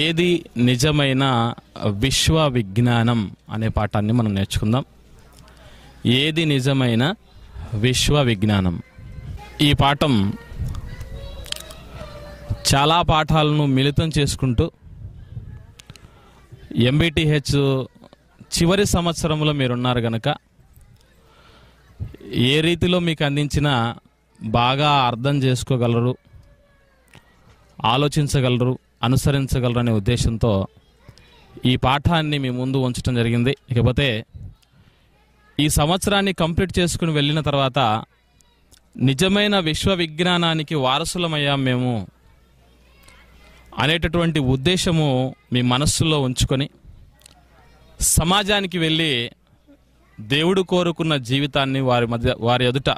ఏది నిజమైన విశ్వ విజ్ఞానం అనే పాఠాన్ని మనం నేర్చుకుందాం ఏది నిజమైన విశ్వ విజ్ఞానం ఈ పాఠం చాలా పాఠాలను మిళితం చేసుకుంటూ ఎంబీటీహెచ్ చివరి సంవత్సరంలో మీరున్నారు కనుక ఏ రీతిలో మీకు అందించిన బాగా అర్థం చేసుకోగలరు ఆలోచించగలరు అనుసరించగలరనే ఉద్దేశంతో ఈ పాఠాన్ని మీ ముందు ఉంచడం జరిగింది ఇకపోతే ఈ సంవత్సరాన్ని కంప్లీట్ చేసుకుని వెళ్ళిన తర్వాత నిజమైన విశ్వ విజ్ఞానానికి వారసులమయ్యాం మేము అనేటటువంటి ఉద్దేశము మీ మనస్సులో ఉంచుకొని సమాజానికి వెళ్ళి దేవుడు కోరుకున్న జీవితాన్ని వారి మధ్య వారి ఎదుట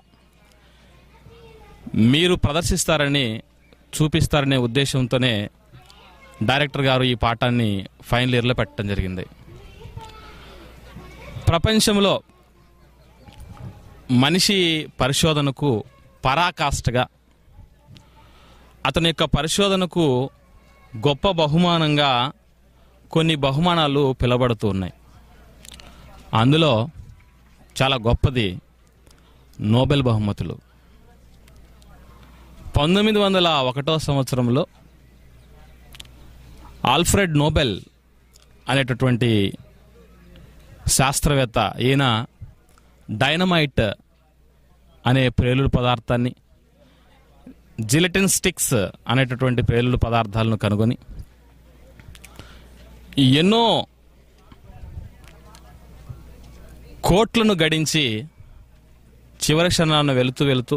మీరు ప్రదర్శిస్తారని చూపిస్తారనే ఉద్దేశంతోనే డైరెక్టర్ గారు ఈ పాఠాన్ని ఫైనల్ ఇయర్లో పెట్టడం జరిగింది ప్రపంచంలో మనిషి పరిశోధనకు పరాకాష్ఠగా అతని యొక్క పరిశోధనకు గొప్ప బహుమానంగా కొన్ని బహుమానాలు పిలబడుతూ ఉన్నాయి అందులో చాలా గొప్పది నోబెల్ బహుమతులు పంతొమ్మిది వందల ఒకటో సంవత్సరంలో ఆల్ఫ్రెడ్ నోబెల్ అనేటటువంటి శాస్త్రవేత్త ఈయన డైనమైట్ అనే ప్రేలుడు పదార్థాన్ని జిలెటిన్ స్టిక్స్ అనేటటువంటి ప్రేలుడు పదార్థాలను కనుగొని ఎన్నో కోట్లను గడించి చివరి క్షణాలను వెళుతూ వెళుతూ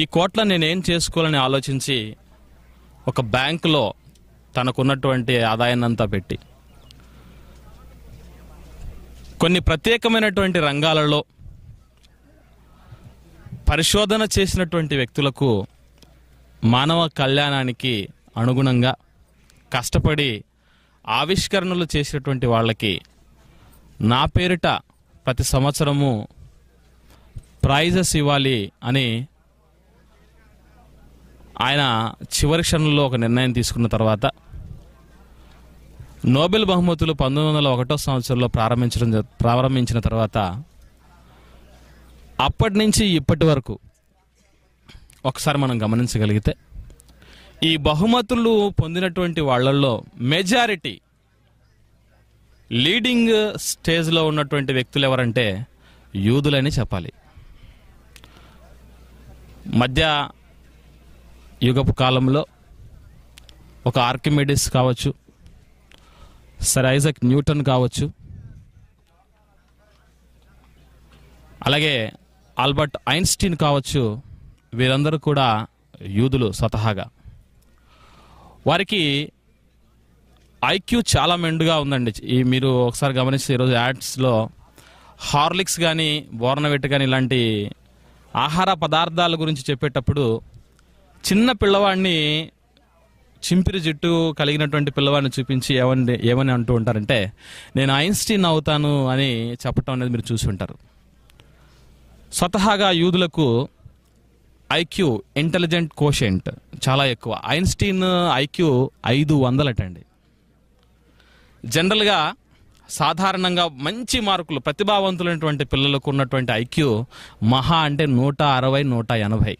ఈ కోట్లను నేనేం చేసుకోవాలని ఆలోచించి ఒక బ్యాంకులో తనకున్నటువంటి ఆదాయాన్నంతా పెట్టి కొన్ని ప్రత్యేకమైనటువంటి రంగాలలో పరిశోధన చేసినటువంటి వ్యక్తులకు మానవ కళ్యాణానికి అనుగుణంగా కష్టపడి ఆవిష్కరణలు చేసినటువంటి వాళ్ళకి నా పేరిట ప్రతి సంవత్సరము ప్రైజెస్ ఇవ్వాలి అని ఆయన చివరి క్షణంలో ఒక నిర్ణయం తీసుకున్న తర్వాత నోబెల్ బహుమతులు పంతొమ్మిది వందల ఒకటో సంవత్సరంలో ప్రారంభించడం ప్రారంభించిన తర్వాత అప్పటి నుంచి ఇప్పటి వరకు ఒకసారి మనం గమనించగలిగితే ఈ బహుమతులు పొందినటువంటి వాళ్ళల్లో మెజారిటీ లీడింగ్ స్టేజ్లో ఉన్నటువంటి వ్యక్తులు ఎవరంటే యూదులని చెప్పాలి మధ్య యుగపు కాలంలో ఒక ఆర్కిమెడిస్ కావచ్చు సర్ ఐజక్ న్యూటన్ కావచ్చు అలాగే ఆల్బర్ట్ ఐన్స్టీన్ కావచ్చు వీరందరూ కూడా యూదులు స్వతహాగా వారికి ఐక్యూ చాలా మెండుగా ఉందండి ఈ మీరు ఒకసారి గమనిస్తే ఈరోజు యాడ్స్లో హార్లిక్స్ కానీ బోర్నవెట్ కానీ ఇలాంటి ఆహార పదార్థాల గురించి చెప్పేటప్పుడు చిన్న పిల్లవాడిని చింపిరి జుట్టు కలిగినటువంటి పిల్లవాడిని చూపించి ఏమని ఏమని అంటూ ఉంటారంటే నేను ఐన్స్టీన్ అవుతాను అని చెప్పటం అనేది మీరు చూసి ఉంటారు స్వతహాగా యూదులకు ఐక్యూ ఇంటెలిజెంట్ కోషెంట్ చాలా ఎక్కువ ఐన్స్టీన్ ఐక్యూ ఐదు వందలటండి జనరల్గా సాధారణంగా మంచి మార్కులు ప్రతిభావంతులైనటువంటి పిల్లలకు ఉన్నటువంటి ఐక్యూ మహా అంటే నూట అరవై నూట ఎనభై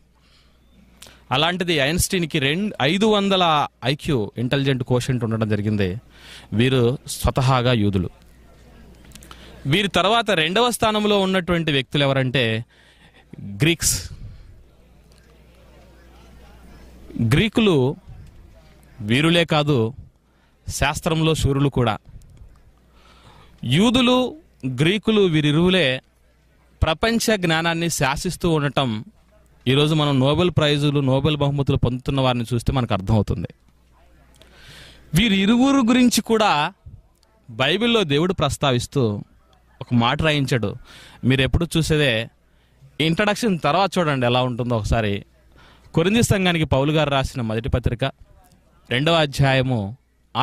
అలాంటిది ఐన్స్టీన్కి రెండు ఐదు వందల ఐక్యూ ఇంటెలిజెంట్ కోషెంట్ ఉండడం జరిగింది వీరు స్వతహాగా యూదులు వీరి తర్వాత రెండవ స్థానంలో ఉన్నటువంటి వ్యక్తులు ఎవరంటే గ్రీక్స్ గ్రీకులు వీరులే కాదు శాస్త్రంలో సూర్యులు కూడా యూదులు గ్రీకులు వీరిరువులే ప్రపంచ జ్ఞానాన్ని శాసిస్తూ ఉండటం ఈరోజు మనం నోబెల్ ప్రైజులు నోబెల్ బహుమతులు పొందుతున్న వారిని చూస్తే మనకు అర్థమవుతుంది వీరి ఇరువురు గురించి కూడా బైబిల్లో దేవుడు ప్రస్తావిస్తూ ఒక మాట రాయించాడు మీరు ఎప్పుడు చూసేదే ఇంట్రడక్షన్ తర్వాత చూడండి ఎలా ఉంటుందో ఒకసారి కొరింది సంఘానికి పౌలు గారు రాసిన మొదటి పత్రిక రెండవ అధ్యాయము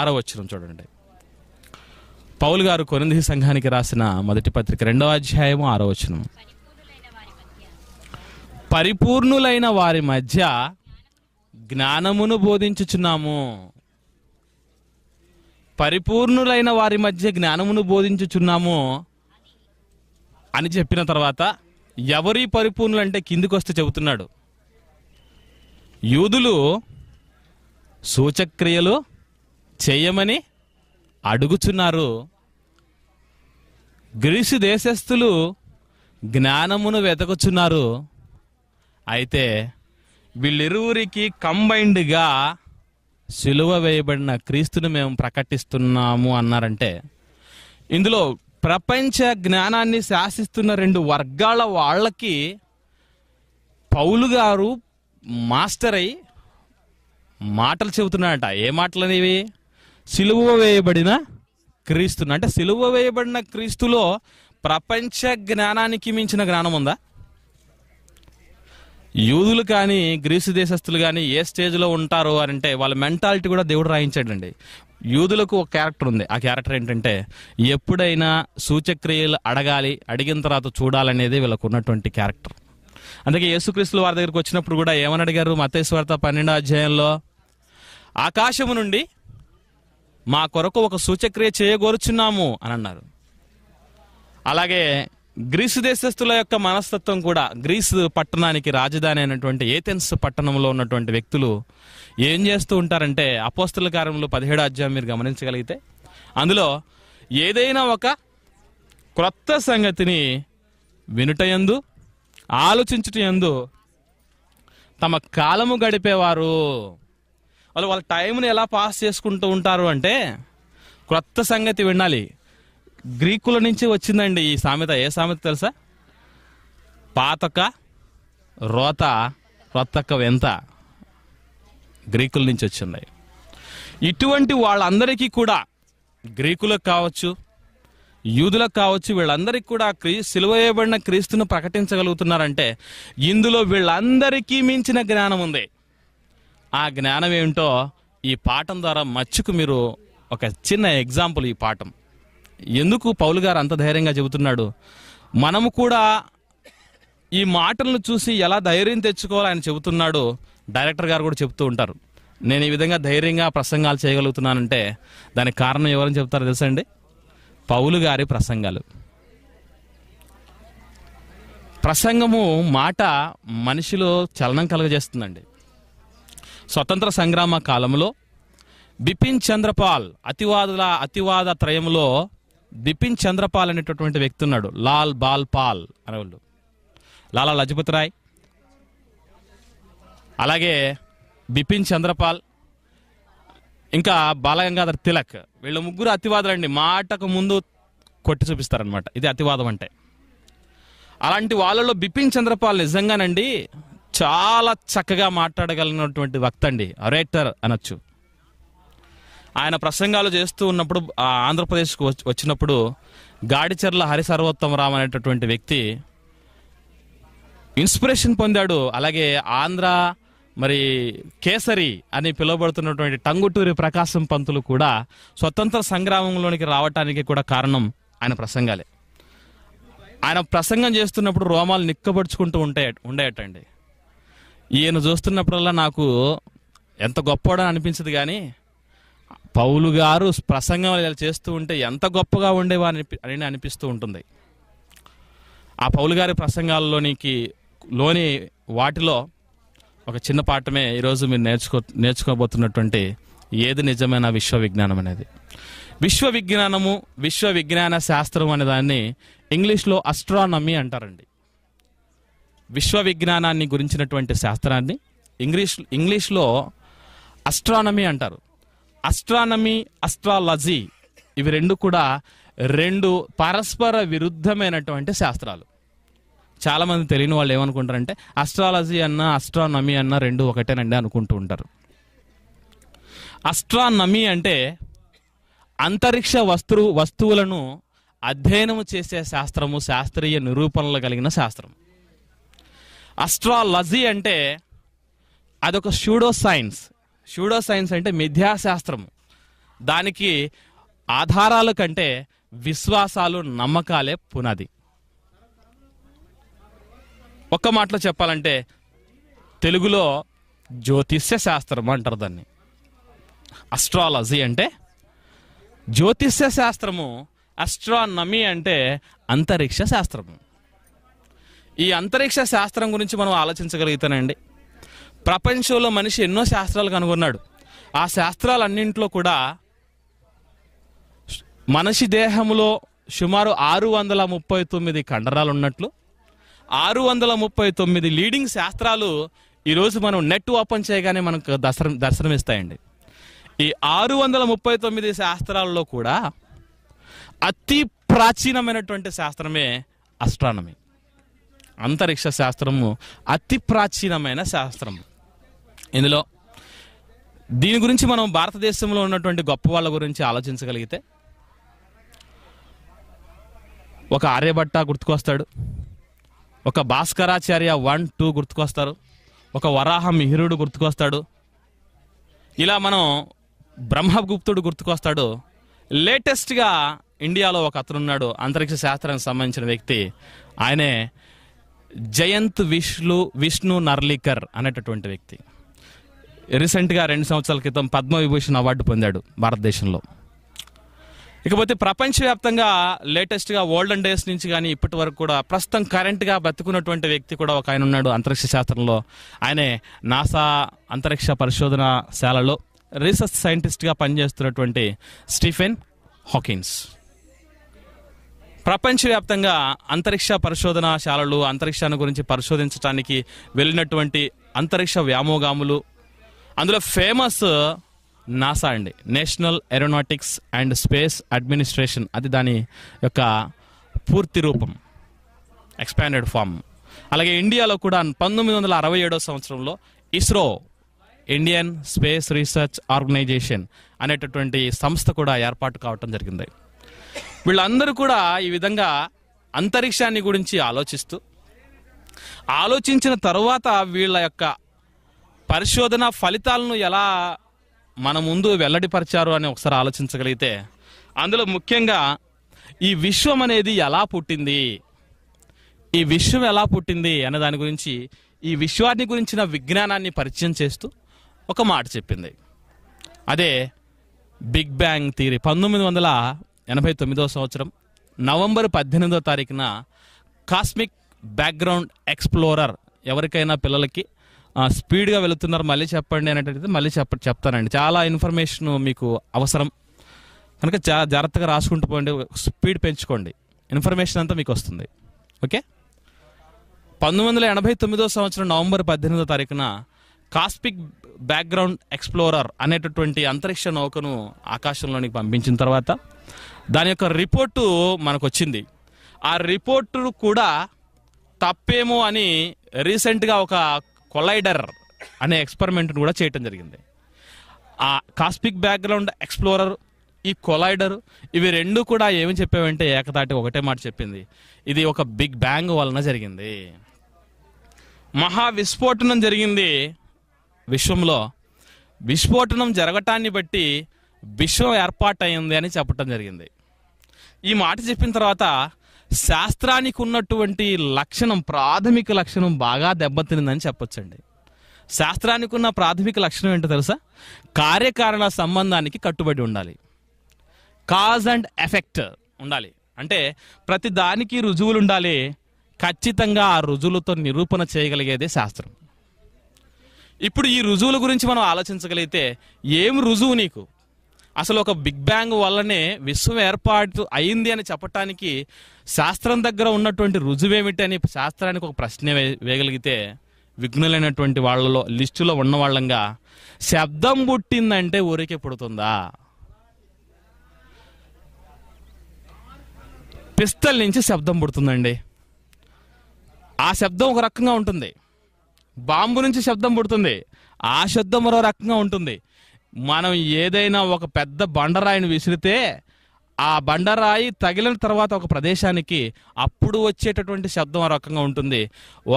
ఆరవ వచ్చిన చూడండి పౌలు గారు కొరింది సంఘానికి రాసిన మొదటి పత్రిక రెండవ అధ్యాయము ఆరవ వచనం పరిపూర్ణులైన వారి మధ్య జ్ఞానమును బోధించుచున్నాము పరిపూర్ణులైన వారి మధ్య జ్ఞానమును బోధించుచున్నాము అని చెప్పిన తర్వాత ఎవరి పరిపూర్ణులు అంటే కిందికి వస్తే చెబుతున్నాడు యూదులు సూచక్రియలు చేయమని అడుగుచున్నారు గ్రీసు దేశస్థులు జ్ఞానమును వెతకుచున్నారు అయితే వీళ్ళిరువురికి కంబైన్డ్గా సిలువ వేయబడిన క్రీస్తుని మేము ప్రకటిస్తున్నాము అన్నారంటే ఇందులో ప్రపంచ జ్ఞానాన్ని శాసిస్తున్న రెండు వర్గాల వాళ్ళకి పౌలు గారు మాస్టర్ అయి మాటలు చెబుతున్నాడట ఏ మాటలు అనేవి సిలువ వేయబడిన క్రీస్తుని అంటే సిలువ వేయబడిన క్రీస్తులో ప్రపంచ జ్ఞానానికి మించిన జ్ఞానం ఉందా యూదులు కానీ గ్రీసు దేశస్తులు కానీ ఏ స్టేజ్లో ఉంటారు అని అంటే వాళ్ళ మెంటాలిటీ కూడా దేవుడు రాయించాడండి యూదులకు ఒక క్యారెక్టర్ ఉంది ఆ క్యారెక్టర్ ఏంటంటే ఎప్పుడైనా సూచక్రియలు అడగాలి అడిగిన తర్వాత చూడాలనేది వీళ్ళకు ఉన్నటువంటి క్యారెక్టర్ అందుకే యేసుక్రీస్తులు వారి దగ్గరికి వచ్చినప్పుడు కూడా ఏమని అడిగారు మతేశ్వర్త పన్నెండో అధ్యాయంలో ఆకాశము నుండి మా కొరకు ఒక సూచక్రియ చేయగోరుచున్నాము అని అన్నారు అలాగే గ్రీసు దేశస్తుల యొక్క మనస్తత్వం కూడా గ్రీసు పట్టణానికి రాజధాని అయినటువంటి ఏథెన్స్ పట్టణంలో ఉన్నటువంటి వ్యక్తులు ఏం చేస్తూ ఉంటారంటే అపోస్తుల కార్యంలో పదిహేడు అధ్యాయం మీరు గమనించగలిగితే అందులో ఏదైనా ఒక క్రొత్త సంగతిని వినుటయందు ఆలోచించుటయందు తమ కాలము గడిపేవారు వాళ్ళు వాళ్ళ టైంని ఎలా పాస్ చేసుకుంటూ ఉంటారు అంటే క్రొత్త సంగతి వినాలి గ్రీకుల నుంచి వచ్చిందండి ఈ సామెత ఏ సామెత తెలుసా పాతక రోత రొత్తక వెంత గ్రీకుల నుంచి వచ్చింది ఇటువంటి వాళ్ళందరికీ కూడా గ్రీకులకు కావచ్చు యూదులకు కావచ్చు వీళ్ళందరికీ కూడా క్రీ సిలువయబడిన క్రీస్తును ప్రకటించగలుగుతున్నారంటే ఇందులో వీళ్ళందరికీ మించిన జ్ఞానం ఉంది ఆ జ్ఞానం ఏమిటో ఈ పాఠం ద్వారా మచ్చుకు మీరు ఒక చిన్న ఎగ్జాంపుల్ ఈ పాఠం ఎందుకు పౌలు గారు అంత ధైర్యంగా చెబుతున్నాడు మనము కూడా ఈ మాటలను చూసి ఎలా ధైర్యం తెచ్చుకోవాలి ఆయన చెబుతున్నాడు డైరెక్టర్ గారు కూడా చెబుతూ ఉంటారు నేను ఈ విధంగా ధైర్యంగా ప్రసంగాలు చేయగలుగుతున్నానంటే దానికి కారణం ఎవరని చెప్తారో తెలుసా అండి పౌలు గారి ప్రసంగాలు ప్రసంగము మాట మనిషిలో చలనం కలుగజేస్తుందండి స్వతంత్ర సంగ్రామ కాలంలో బిపిన్ చంద్రపాల్ అతివాదుల అతివాద త్రయంలో బిపిన్ చంద్రపాల్ అనేటటువంటి వ్యక్తి ఉన్నాడు లాల్ బాల్ పాల్ అనేవాళ్ళు లాలా లజపతి రాయ్ అలాగే బిపిన్ చంద్రపాల్ ఇంకా బాలగంగాధర్ తిలక్ వీళ్ళ ముగ్గురు అతివాదులండి మాటకు ముందు కొట్టి చూపిస్తారనమాట ఇది అతివాదం అంటే అలాంటి వాళ్ళలో బిపిన్ చంద్రపాల్ నిజంగానండి చాలా చక్కగా మాట్లాడగలిగినటువంటి వక్త అండి అరేటర్ అనొచ్చు ఆయన ప్రసంగాలు చేస్తూ ఉన్నప్పుడు ఆంధ్రప్రదేశ్కు వచ్చినప్పుడు గాడిచెర్ల హరిసర్వోత్తమరామ్ అనేటటువంటి వ్యక్తి ఇన్స్పిరేషన్ పొందాడు అలాగే ఆంధ్ర మరి కేసరి అని పిలువబడుతున్నటువంటి టంగుటూరి ప్రకాశం పంతులు కూడా స్వతంత్ర సంగ్రామంలోనికి రావటానికి కూడా కారణం ఆయన ప్రసంగాలే ఆయన ప్రసంగం చేస్తున్నప్పుడు రోమాలు నిక్కబడుచుకుంటూ ఉంటే ఉండేటండి ఈయన చూస్తున్నప్పుడల్లా నాకు ఎంత గొప్పవాడని అనిపించదు కానీ పౌలు గారు ప్రసంగం ఇలా చేస్తూ ఉంటే ఎంత గొప్పగా ఉండేవారని అని అనిపిస్తూ ఉంటుంది ఆ పౌలు గారి ప్రసంగాల్లోనికి లోని వాటిలో ఒక చిన్న పాఠమే ఈరోజు మీరు నేర్చుకో నేర్చుకోబోతున్నటువంటి ఏది నిజమైన విశ్వ విజ్ఞానం అనేది విశ్వ విజ్ఞానము విశ్వ విజ్ఞాన శాస్త్రం అనే దాన్ని ఇంగ్లీష్లో అస్ట్రానమీ అంటారండి విశ్వ విజ్ఞానాన్ని గురించినటువంటి శాస్త్రాన్ని ఇంగ్లీష్ ఇంగ్లీష్లో అస్ట్రానమీ అంటారు అస్ట్రానమీ అస్ట్రాలజీ ఇవి రెండు కూడా రెండు పరస్పర విరుద్ధమైనటువంటి శాస్త్రాలు చాలామంది తెలియని వాళ్ళు ఏమనుకుంటారంటే అస్ట్రాలజీ అన్న అస్ట్రానమీ అన్న రెండు ఒకటేనండి అనుకుంటూ ఉంటారు అస్ట్రానమీ అంటే అంతరిక్ష వస్తు వస్తువులను అధ్యయనం చేసే శాస్త్రము శాస్త్రీయ నిరూపణలు కలిగిన శాస్త్రం అస్ట్రాలజీ అంటే అదొక షూడో సైన్స్ షూడో సైన్స్ అంటే మిథ్యాశాస్త్రము దానికి ఆధారాలు కంటే విశ్వాసాలు నమ్మకాలే పునాది ఒక్క మాటలో చెప్పాలంటే తెలుగులో జ్యోతిష్య శాస్త్రం అంటారు దాన్ని అస్ట్రాలజీ అంటే జ్యోతిష్య శాస్త్రము అస్ట్రానమీ అంటే అంతరిక్ష శాస్త్రము ఈ అంతరిక్ష శాస్త్రం గురించి మనం ఆలోచించగలుగుతానండి ప్రపంచంలో మనిషి ఎన్నో శాస్త్రాలు కనుగొన్నాడు ఆ శాస్త్రాలన్నింటిలో కూడా మనిషి దేహంలో సుమారు ఆరు వందల ముప్పై తొమ్మిది కండరాలు ఉన్నట్లు ఆరు వందల ముప్పై తొమ్మిది లీడింగ్ శాస్త్రాలు ఈరోజు మనం నెట్ ఓపెన్ చేయగానే మనకు దర్శనం దర్శనమిస్తాయండి ఈ ఆరు వందల ముప్పై తొమ్మిది శాస్త్రాలలో కూడా అతి ప్రాచీనమైనటువంటి శాస్త్రమే అస్ట్రానమీ అంతరిక్ష శాస్త్రము అతి ప్రాచీనమైన శాస్త్రము ఇందులో దీని గురించి మనం భారతదేశంలో ఉన్నటువంటి గొప్ప వాళ్ళ గురించి ఆలోచించగలిగితే ఒక ఆర్యభట్ట గుర్తుకొస్తాడు ఒక భాస్కరాచార్య వన్ టూ గుర్తుకొస్తారు ఒక వరాహ మిహిరుడు గుర్తుకొస్తాడు ఇలా మనం బ్రహ్మగుప్తుడు గుర్తుకొస్తాడు లేటెస్ట్గా ఇండియాలో ఒక అతను ఉన్నాడు అంతరిక్ష శాస్త్రానికి సంబంధించిన వ్యక్తి ఆయనే జయంత్ విష్ణు విష్ణు నర్లీకర్ అనేటటువంటి వ్యక్తి రీసెంట్గా రెండు సంవత్సరాల క్రితం పద్మవిభూషణ్ అవార్డు పొందాడు భారతదేశంలో ఇకపోతే ప్రపంచవ్యాప్తంగా లేటెస్ట్గా ఓల్డెన్ డేస్ నుంచి కానీ ఇప్పటి వరకు కూడా ప్రస్తుతం కరెంట్గా బ్రతుకున్నటువంటి వ్యక్తి కూడా ఒక ఆయన ఉన్నాడు అంతరిక్ష శాస్త్రంలో ఆయనే నాసా అంతరిక్ష పరిశోధన శాలలో రీసెర్చ్ సైంటిస్ట్గా పనిచేస్తున్నటువంటి స్టీఫెన్ హాకిన్స్ ప్రపంచవ్యాప్తంగా అంతరిక్ష పరిశోధన శాలలు అంతరిక్షాన్ని గురించి పరిశోధించడానికి వెళ్ళినటువంటి అంతరిక్ష వ్యామోగాములు అందులో ఫేమస్ నాసా అండి national aeronautics and space administration అది దాని యొక్క పూర్తి రూపం ఎక్స్పాండెడ్ ఫామ్ అలాగే ఇండియాలో కూడా పంతొమ్మిది వందల అరవై ఏడో సంవత్సరంలో ISRO Indian space research organisation అనేటటువంటి సంస్థ కూడా ఏర్పాటు కావటం జరిగింది వీళ్ళందరూ కూడా ఈ విధంగా అంతరిక్షాన్ని గురించి ఆలోచిస్తూ ఆలోచించిన తర్వాత వీళ్ళ యొక్క పరిశోధన ఫలితాలను ఎలా మన ముందు వెల్లడిపరిచారు అని ఒకసారి ఆలోచించగలిగితే అందులో ముఖ్యంగా ఈ విశ్వం అనేది ఎలా పుట్టింది ఈ విశ్వం ఎలా పుట్టింది అనే దాని గురించి ఈ విశ్వాన్ని గురించిన విజ్ఞానాన్ని పరిచయం చేస్తూ ఒక మాట చెప్పింది అదే బిగ్ బ్యాంగ్ థియరీ పంతొమ్మిది వందల ఎనభై తొమ్మిదో సంవత్సరం నవంబర్ పద్దెనిమిదో తారీఖున కాస్మిక్ బ్యాక్గ్రౌండ్ ఎక్స్ప్లోరర్ ఎవరికైనా పిల్లలకి స్పీడ్గా వెళుతున్నారు మళ్ళీ చెప్పండి అనేటది మళ్ళీ చెప్ప చెప్తానండి చాలా ఇన్ఫర్మేషన్ మీకు అవసరం కనుక జా జాగ్రత్తగా రాసుకుంటూ పోండి స్పీడ్ పెంచుకోండి ఇన్ఫర్మేషన్ అంతా మీకు వస్తుంది ఓకే పంతొమ్మిది వందల ఎనభై తొమ్మిదో సంవత్సరం నవంబర్ పద్దెనిమిదో తారీఖున కాస్పిక్ బ్యాక్గ్రౌండ్ ఎక్స్ప్లోరర్ అనేటటువంటి అంతరిక్ష నౌకను ఆకాశంలోనికి పంపించిన తర్వాత దాని యొక్క రిపోర్టు మనకు వచ్చింది ఆ రిపోర్టు కూడా తప్పేమో అని రీసెంట్గా ఒక కొలైడర్ అనే ఎక్స్పెరిమెంట్ను కూడా చేయటం జరిగింది ఆ కాస్మిక్ బ్యాక్గ్రౌండ్ ఎక్స్ప్లోరర్ ఈ కొలైడర్ ఇవి రెండు కూడా ఏమి చెప్పావంటే ఏకతాటి ఒకటే మాట చెప్పింది ఇది ఒక బిగ్ బ్యాంగ్ వలన జరిగింది మహా విస్ఫోటనం జరిగింది విశ్వంలో విస్ఫోటనం జరగటాన్ని బట్టి విశ్వం అయింది అని చెప్పటం జరిగింది ఈ మాట చెప్పిన తర్వాత శాస్త్రానికి ఉన్నటువంటి లక్షణం ప్రాథమిక లక్షణం బాగా దెబ్బతినిందని చెప్పొచ్చండి శాస్త్రానికి ఉన్న ప్రాథమిక లక్షణం ఏంటో తెలుసా కార్యకారణ సంబంధానికి కట్టుబడి ఉండాలి కాజ్ అండ్ ఎఫెక్ట్ ఉండాలి అంటే ప్రతి దానికి రుజువులు ఉండాలి ఖచ్చితంగా ఆ రుజువులతో నిరూపణ చేయగలిగేదే శాస్త్రం ఇప్పుడు ఈ రుజువుల గురించి మనం ఆలోచించగలిగితే ఏం రుజువు నీకు అసలు ఒక బిగ్ బ్యాంగ్ వల్లనే విశ్వం ఏర్పాటు అయింది అని చెప్పటానికి శాస్త్రం దగ్గర ఉన్నటువంటి రుజువేమిటని శాస్త్రానికి ఒక ప్రశ్న వేయగలిగితే విఘ్నులైనటువంటి వాళ్ళలో లిస్టులో ఉన్న వాళ్ళంగా శబ్దం పుట్టిందంటే ఊరికే పుడుతుందా పిస్తల్ నుంచి శబ్దం పుడుతుందండి ఆ శబ్దం ఒక రకంగా ఉంటుంది బాంబు నుంచి శబ్దం పుడుతుంది ఆ శబ్దం మరో రకంగా ఉంటుంది మనం ఏదైనా ఒక పెద్ద బండరాయిని విసిరితే ఆ బండరాయి తగిలిన తర్వాత ఒక ప్రదేశానికి అప్పుడు వచ్చేటటువంటి శబ్దం ఆ రకంగా ఉంటుంది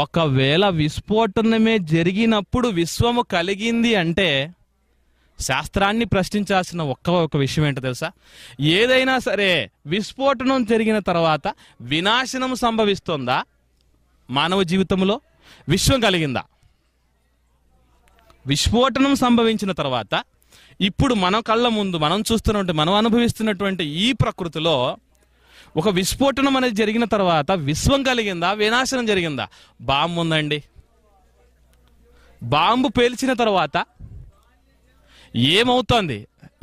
ఒకవేళ విస్ఫోటనమే జరిగినప్పుడు విశ్వము కలిగింది అంటే శాస్త్రాన్ని ప్రశ్నించాల్సిన ఒక్క ఒక విషయం ఏంటో తెలుసా ఏదైనా సరే విస్ఫోటనం జరిగిన తర్వాత వినాశనం సంభవిస్తుందా మానవ జీవితంలో విశ్వం కలిగిందా విస్ఫోటనం సంభవించిన తర్వాత ఇప్పుడు మన కళ్ళ ముందు మనం చూస్తున్నటువంటి మనం అనుభవిస్తున్నటువంటి ఈ ప్రకృతిలో ఒక విస్ఫోటనం అనేది జరిగిన తర్వాత విశ్వం కలిగిందా వినాశనం జరిగిందా బాంబు ఉందండి బాంబు పేల్చిన తర్వాత ఏమవుతోంది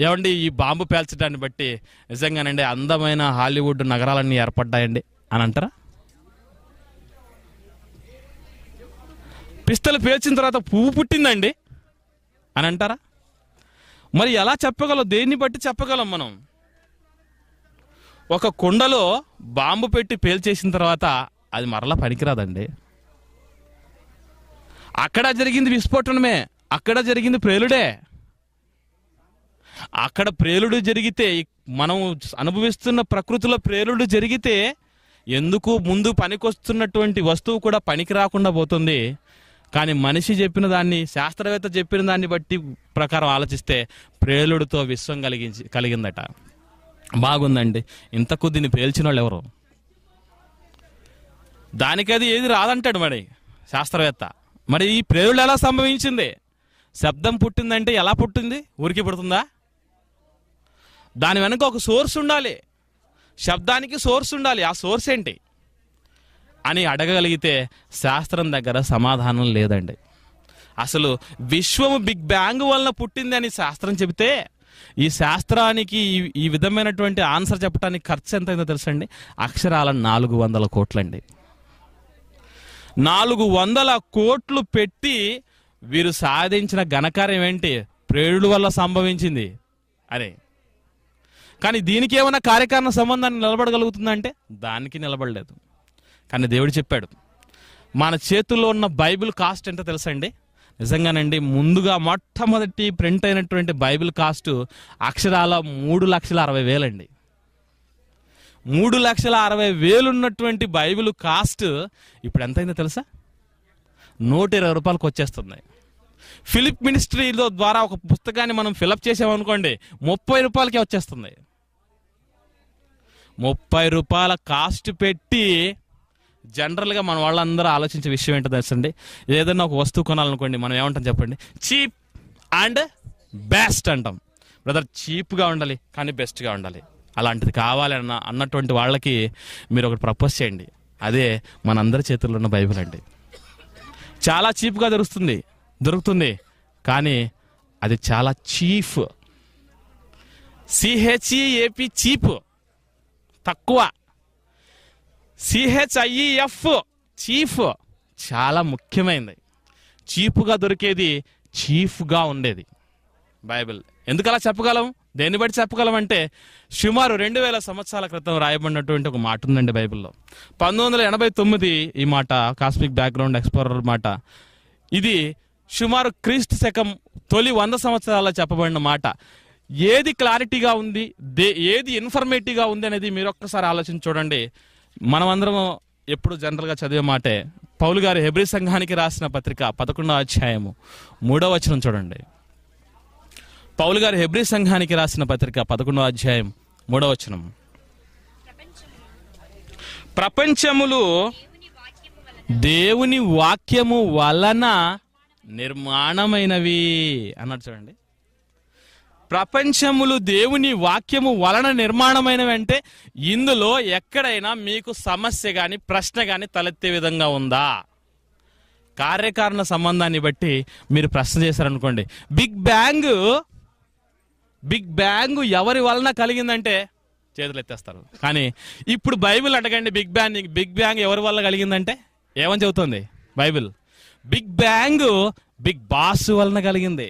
ఏమండి ఈ బాంబు పేల్చడాన్ని బట్టి నిజంగానండి అందమైన హాలీవుడ్ నగరాలన్నీ ఏర్పడ్డాయండి అని అంటారా పిస్తలు పేల్చిన తర్వాత పువ్వు పుట్టిందండి అని అంటారా మరి ఎలా చెప్పగలం దేన్ని బట్టి చెప్పగలం మనం ఒక కుండలో బాంబు పెట్టి పేల్చేసిన తర్వాత అది మరలా పనికిరాదండి అక్కడ జరిగింది విస్ఫోటనమే అక్కడ జరిగింది ప్రేలుడే అక్కడ ప్రేలుడు జరిగితే మనం అనుభవిస్తున్న ప్రకృతిలో ప్రేలుడు జరిగితే ఎందుకు ముందు పనికొస్తున్నటువంటి వస్తువు కూడా పనికి రాకుండా పోతుంది కానీ మనిషి చెప్పిన దాన్ని శాస్త్రవేత్త చెప్పిన దాన్ని బట్టి ప్రకారం ఆలోచిస్తే ప్రేలుడితో విశ్వం కలిగించి కలిగిందట బాగుందండి ఇంత కొద్దిని పేల్చిన వాళ్ళు ఎవరు దానికది ఏది రాదంటాడు మరి శాస్త్రవేత్త మరి ఈ ప్రేరుడు ఎలా సంభవించింది శబ్దం పుట్టిందంటే ఎలా పుట్టింది ఊరికి పుడుతుందా దాని వెనుక ఒక సోర్స్ ఉండాలి శబ్దానికి సోర్స్ ఉండాలి ఆ సోర్స్ ఏంటి అని అడగగలిగితే శాస్త్రం దగ్గర సమాధానం లేదండి అసలు విశ్వము బిగ్ బ్యాంగ్ వలన పుట్టింది అని శాస్త్రం చెబితే ఈ శాస్త్రానికి ఈ విధమైనటువంటి ఆన్సర్ చెప్పడానికి ఖర్చు ఎంతైందో తెలుసండి అక్షరాల నాలుగు వందల కోట్లండి నాలుగు వందల కోట్లు పెట్టి వీరు సాధించిన ఘనకార్యం ఏంటి ప్రేరుడు వల్ల సంభవించింది అరే కానీ దీనికి ఏమైనా కార్యకారణ సంబంధాన్ని నిలబడగలుగుతుందంటే దానికి నిలబడలేదు కానీ దేవుడు చెప్పాడు మన చేతుల్లో ఉన్న బైబిల్ కాస్ట్ ఎంత తెలుసండి నిజంగానండి ముందుగా మొట్టమొదటి ప్రింట్ అయినటువంటి బైబిల్ కాస్ట్ అక్షరాల మూడు లక్షల అరవై వేలండి మూడు లక్షల అరవై వేలున్నటువంటి బైబిల్ కాస్ట్ ఇప్పుడు ఎంతైందో తెలుసా నూట ఇరవై రూపాయలకు వచ్చేస్తుంది ఫిలిప్ మినిస్ట్రీలో ద్వారా ఒక పుస్తకాన్ని మనం ఫిలప్ చేసామనుకోండి ముప్పై రూపాయలకే వచ్చేస్తుంది ముప్పై రూపాయల కాస్ట్ పెట్టి జనరల్గా మన వాళ్ళందరూ ఆలోచించే విషయం ఏంటో తెలుసండి ఏదైనా ఒక వస్తువు కొనాలనుకోండి మనం ఏమంటాం చెప్పండి చీప్ అండ్ బెస్ట్ అంటాం బ్రదర్ చీప్గా ఉండాలి కానీ బెస్ట్గా ఉండాలి అలాంటిది అన్న అన్నటువంటి వాళ్ళకి మీరు ఒకటి ప్రపోజ్ చేయండి అదే మనందరి చేతుల్లో ఉన్న బైబిల్ అండి చాలా చీప్గా దొరుకుతుంది దొరుకుతుంది కానీ అది చాలా చీఫ్ సిహెచ్ఈఏపి చీప్ తక్కువ సిహెచ్ఐఈఎఫ్ చీఫ్ చాలా ముఖ్యమైనది చీఫ్గా దొరికేది చీఫ్గా ఉండేది బైబిల్ ఎందుకు అలా చెప్పగలం దేన్ని బట్టి చెప్పగలం అంటే సుమారు రెండు వేల సంవత్సరాల క్రితం రాయబడినటువంటి ఒక మాట ఉందండి బైబిల్లో పంతొమ్మిది వందల ఎనభై తొమ్మిది ఈ మాట కాస్మిక్ బ్యాక్గ్రౌండ్ ఎక్స్ప్లోరర్ మాట ఇది సుమారు క్రీస్తు శకం తొలి వంద సంవత్సరాల్లో చెప్పబడిన మాట ఏది క్లారిటీగా ఉంది దే ఏది ఇన్ఫర్మేటివ్గా ఉంది అనేది మీరు ఒక్కసారి ఆలోచించి చూడండి మనమందరం ఎప్పుడు జనరల్గా చదివే మాటే పౌలు గారు హెబ్రి సంఘానికి రాసిన పత్రిక పదకొండవ అధ్యాయము మూడవ వచనం చూడండి పౌలు గారు హెబ్రి సంఘానికి రాసిన పత్రిక పదకొండవ అధ్యాయం మూడవ వచనం ప్రపంచములు దేవుని వాక్యము వలన నిర్మాణమైనవి అన్నాడు చూడండి ప్రపంచములు దేవుని వాక్యము వలన నిర్మాణమైనవంటే ఇందులో ఎక్కడైనా మీకు సమస్య కానీ ప్రశ్న కానీ తలెత్తే విధంగా ఉందా కార్యకారణ సంబంధాన్ని బట్టి మీరు ప్రశ్న చేశారనుకోండి బిగ్ బ్యాంగ్ బిగ్ బ్యాంగ్ ఎవరి వలన కలిగిందంటే చేతులు ఎత్తేస్తారు కానీ ఇప్పుడు బైబిల్ అడగండి బిగ్ బ్యాంగ్ బిగ్ బ్యాంగ్ ఎవరి వల్ల కలిగిందంటే ఏమని చెబుతుంది Bible big bang big boss వలన కలిగింది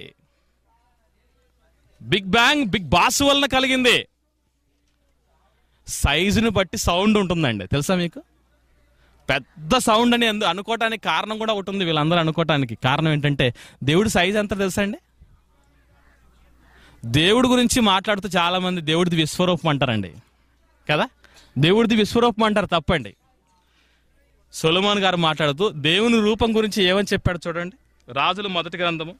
బిగ్ బ్యాంగ్ బిగ్ బాస్ వలన కలిగింది సైజుని బట్టి సౌండ్ ఉంటుందండి తెలుసా మీకు పెద్ద సౌండ్ అని ఎందు అనుకోవటానికి కారణం కూడా ఒకటి ఉంది వీళ్ళందరూ అనుకోవటానికి కారణం ఏంటంటే దేవుడి సైజ్ ఎంత తెలుసా అండి దేవుడి గురించి మాట్లాడుతూ చాలామంది దేవుడిది విశ్వరూపం అంటారండి కదా దేవుడిది విశ్వరూపం అంటారు తప్పండి సొలమాన్ గారు మాట్లాడుతూ దేవుని రూపం గురించి ఏమని చెప్పాడు చూడండి రాజులు మొదటి గ్రంథము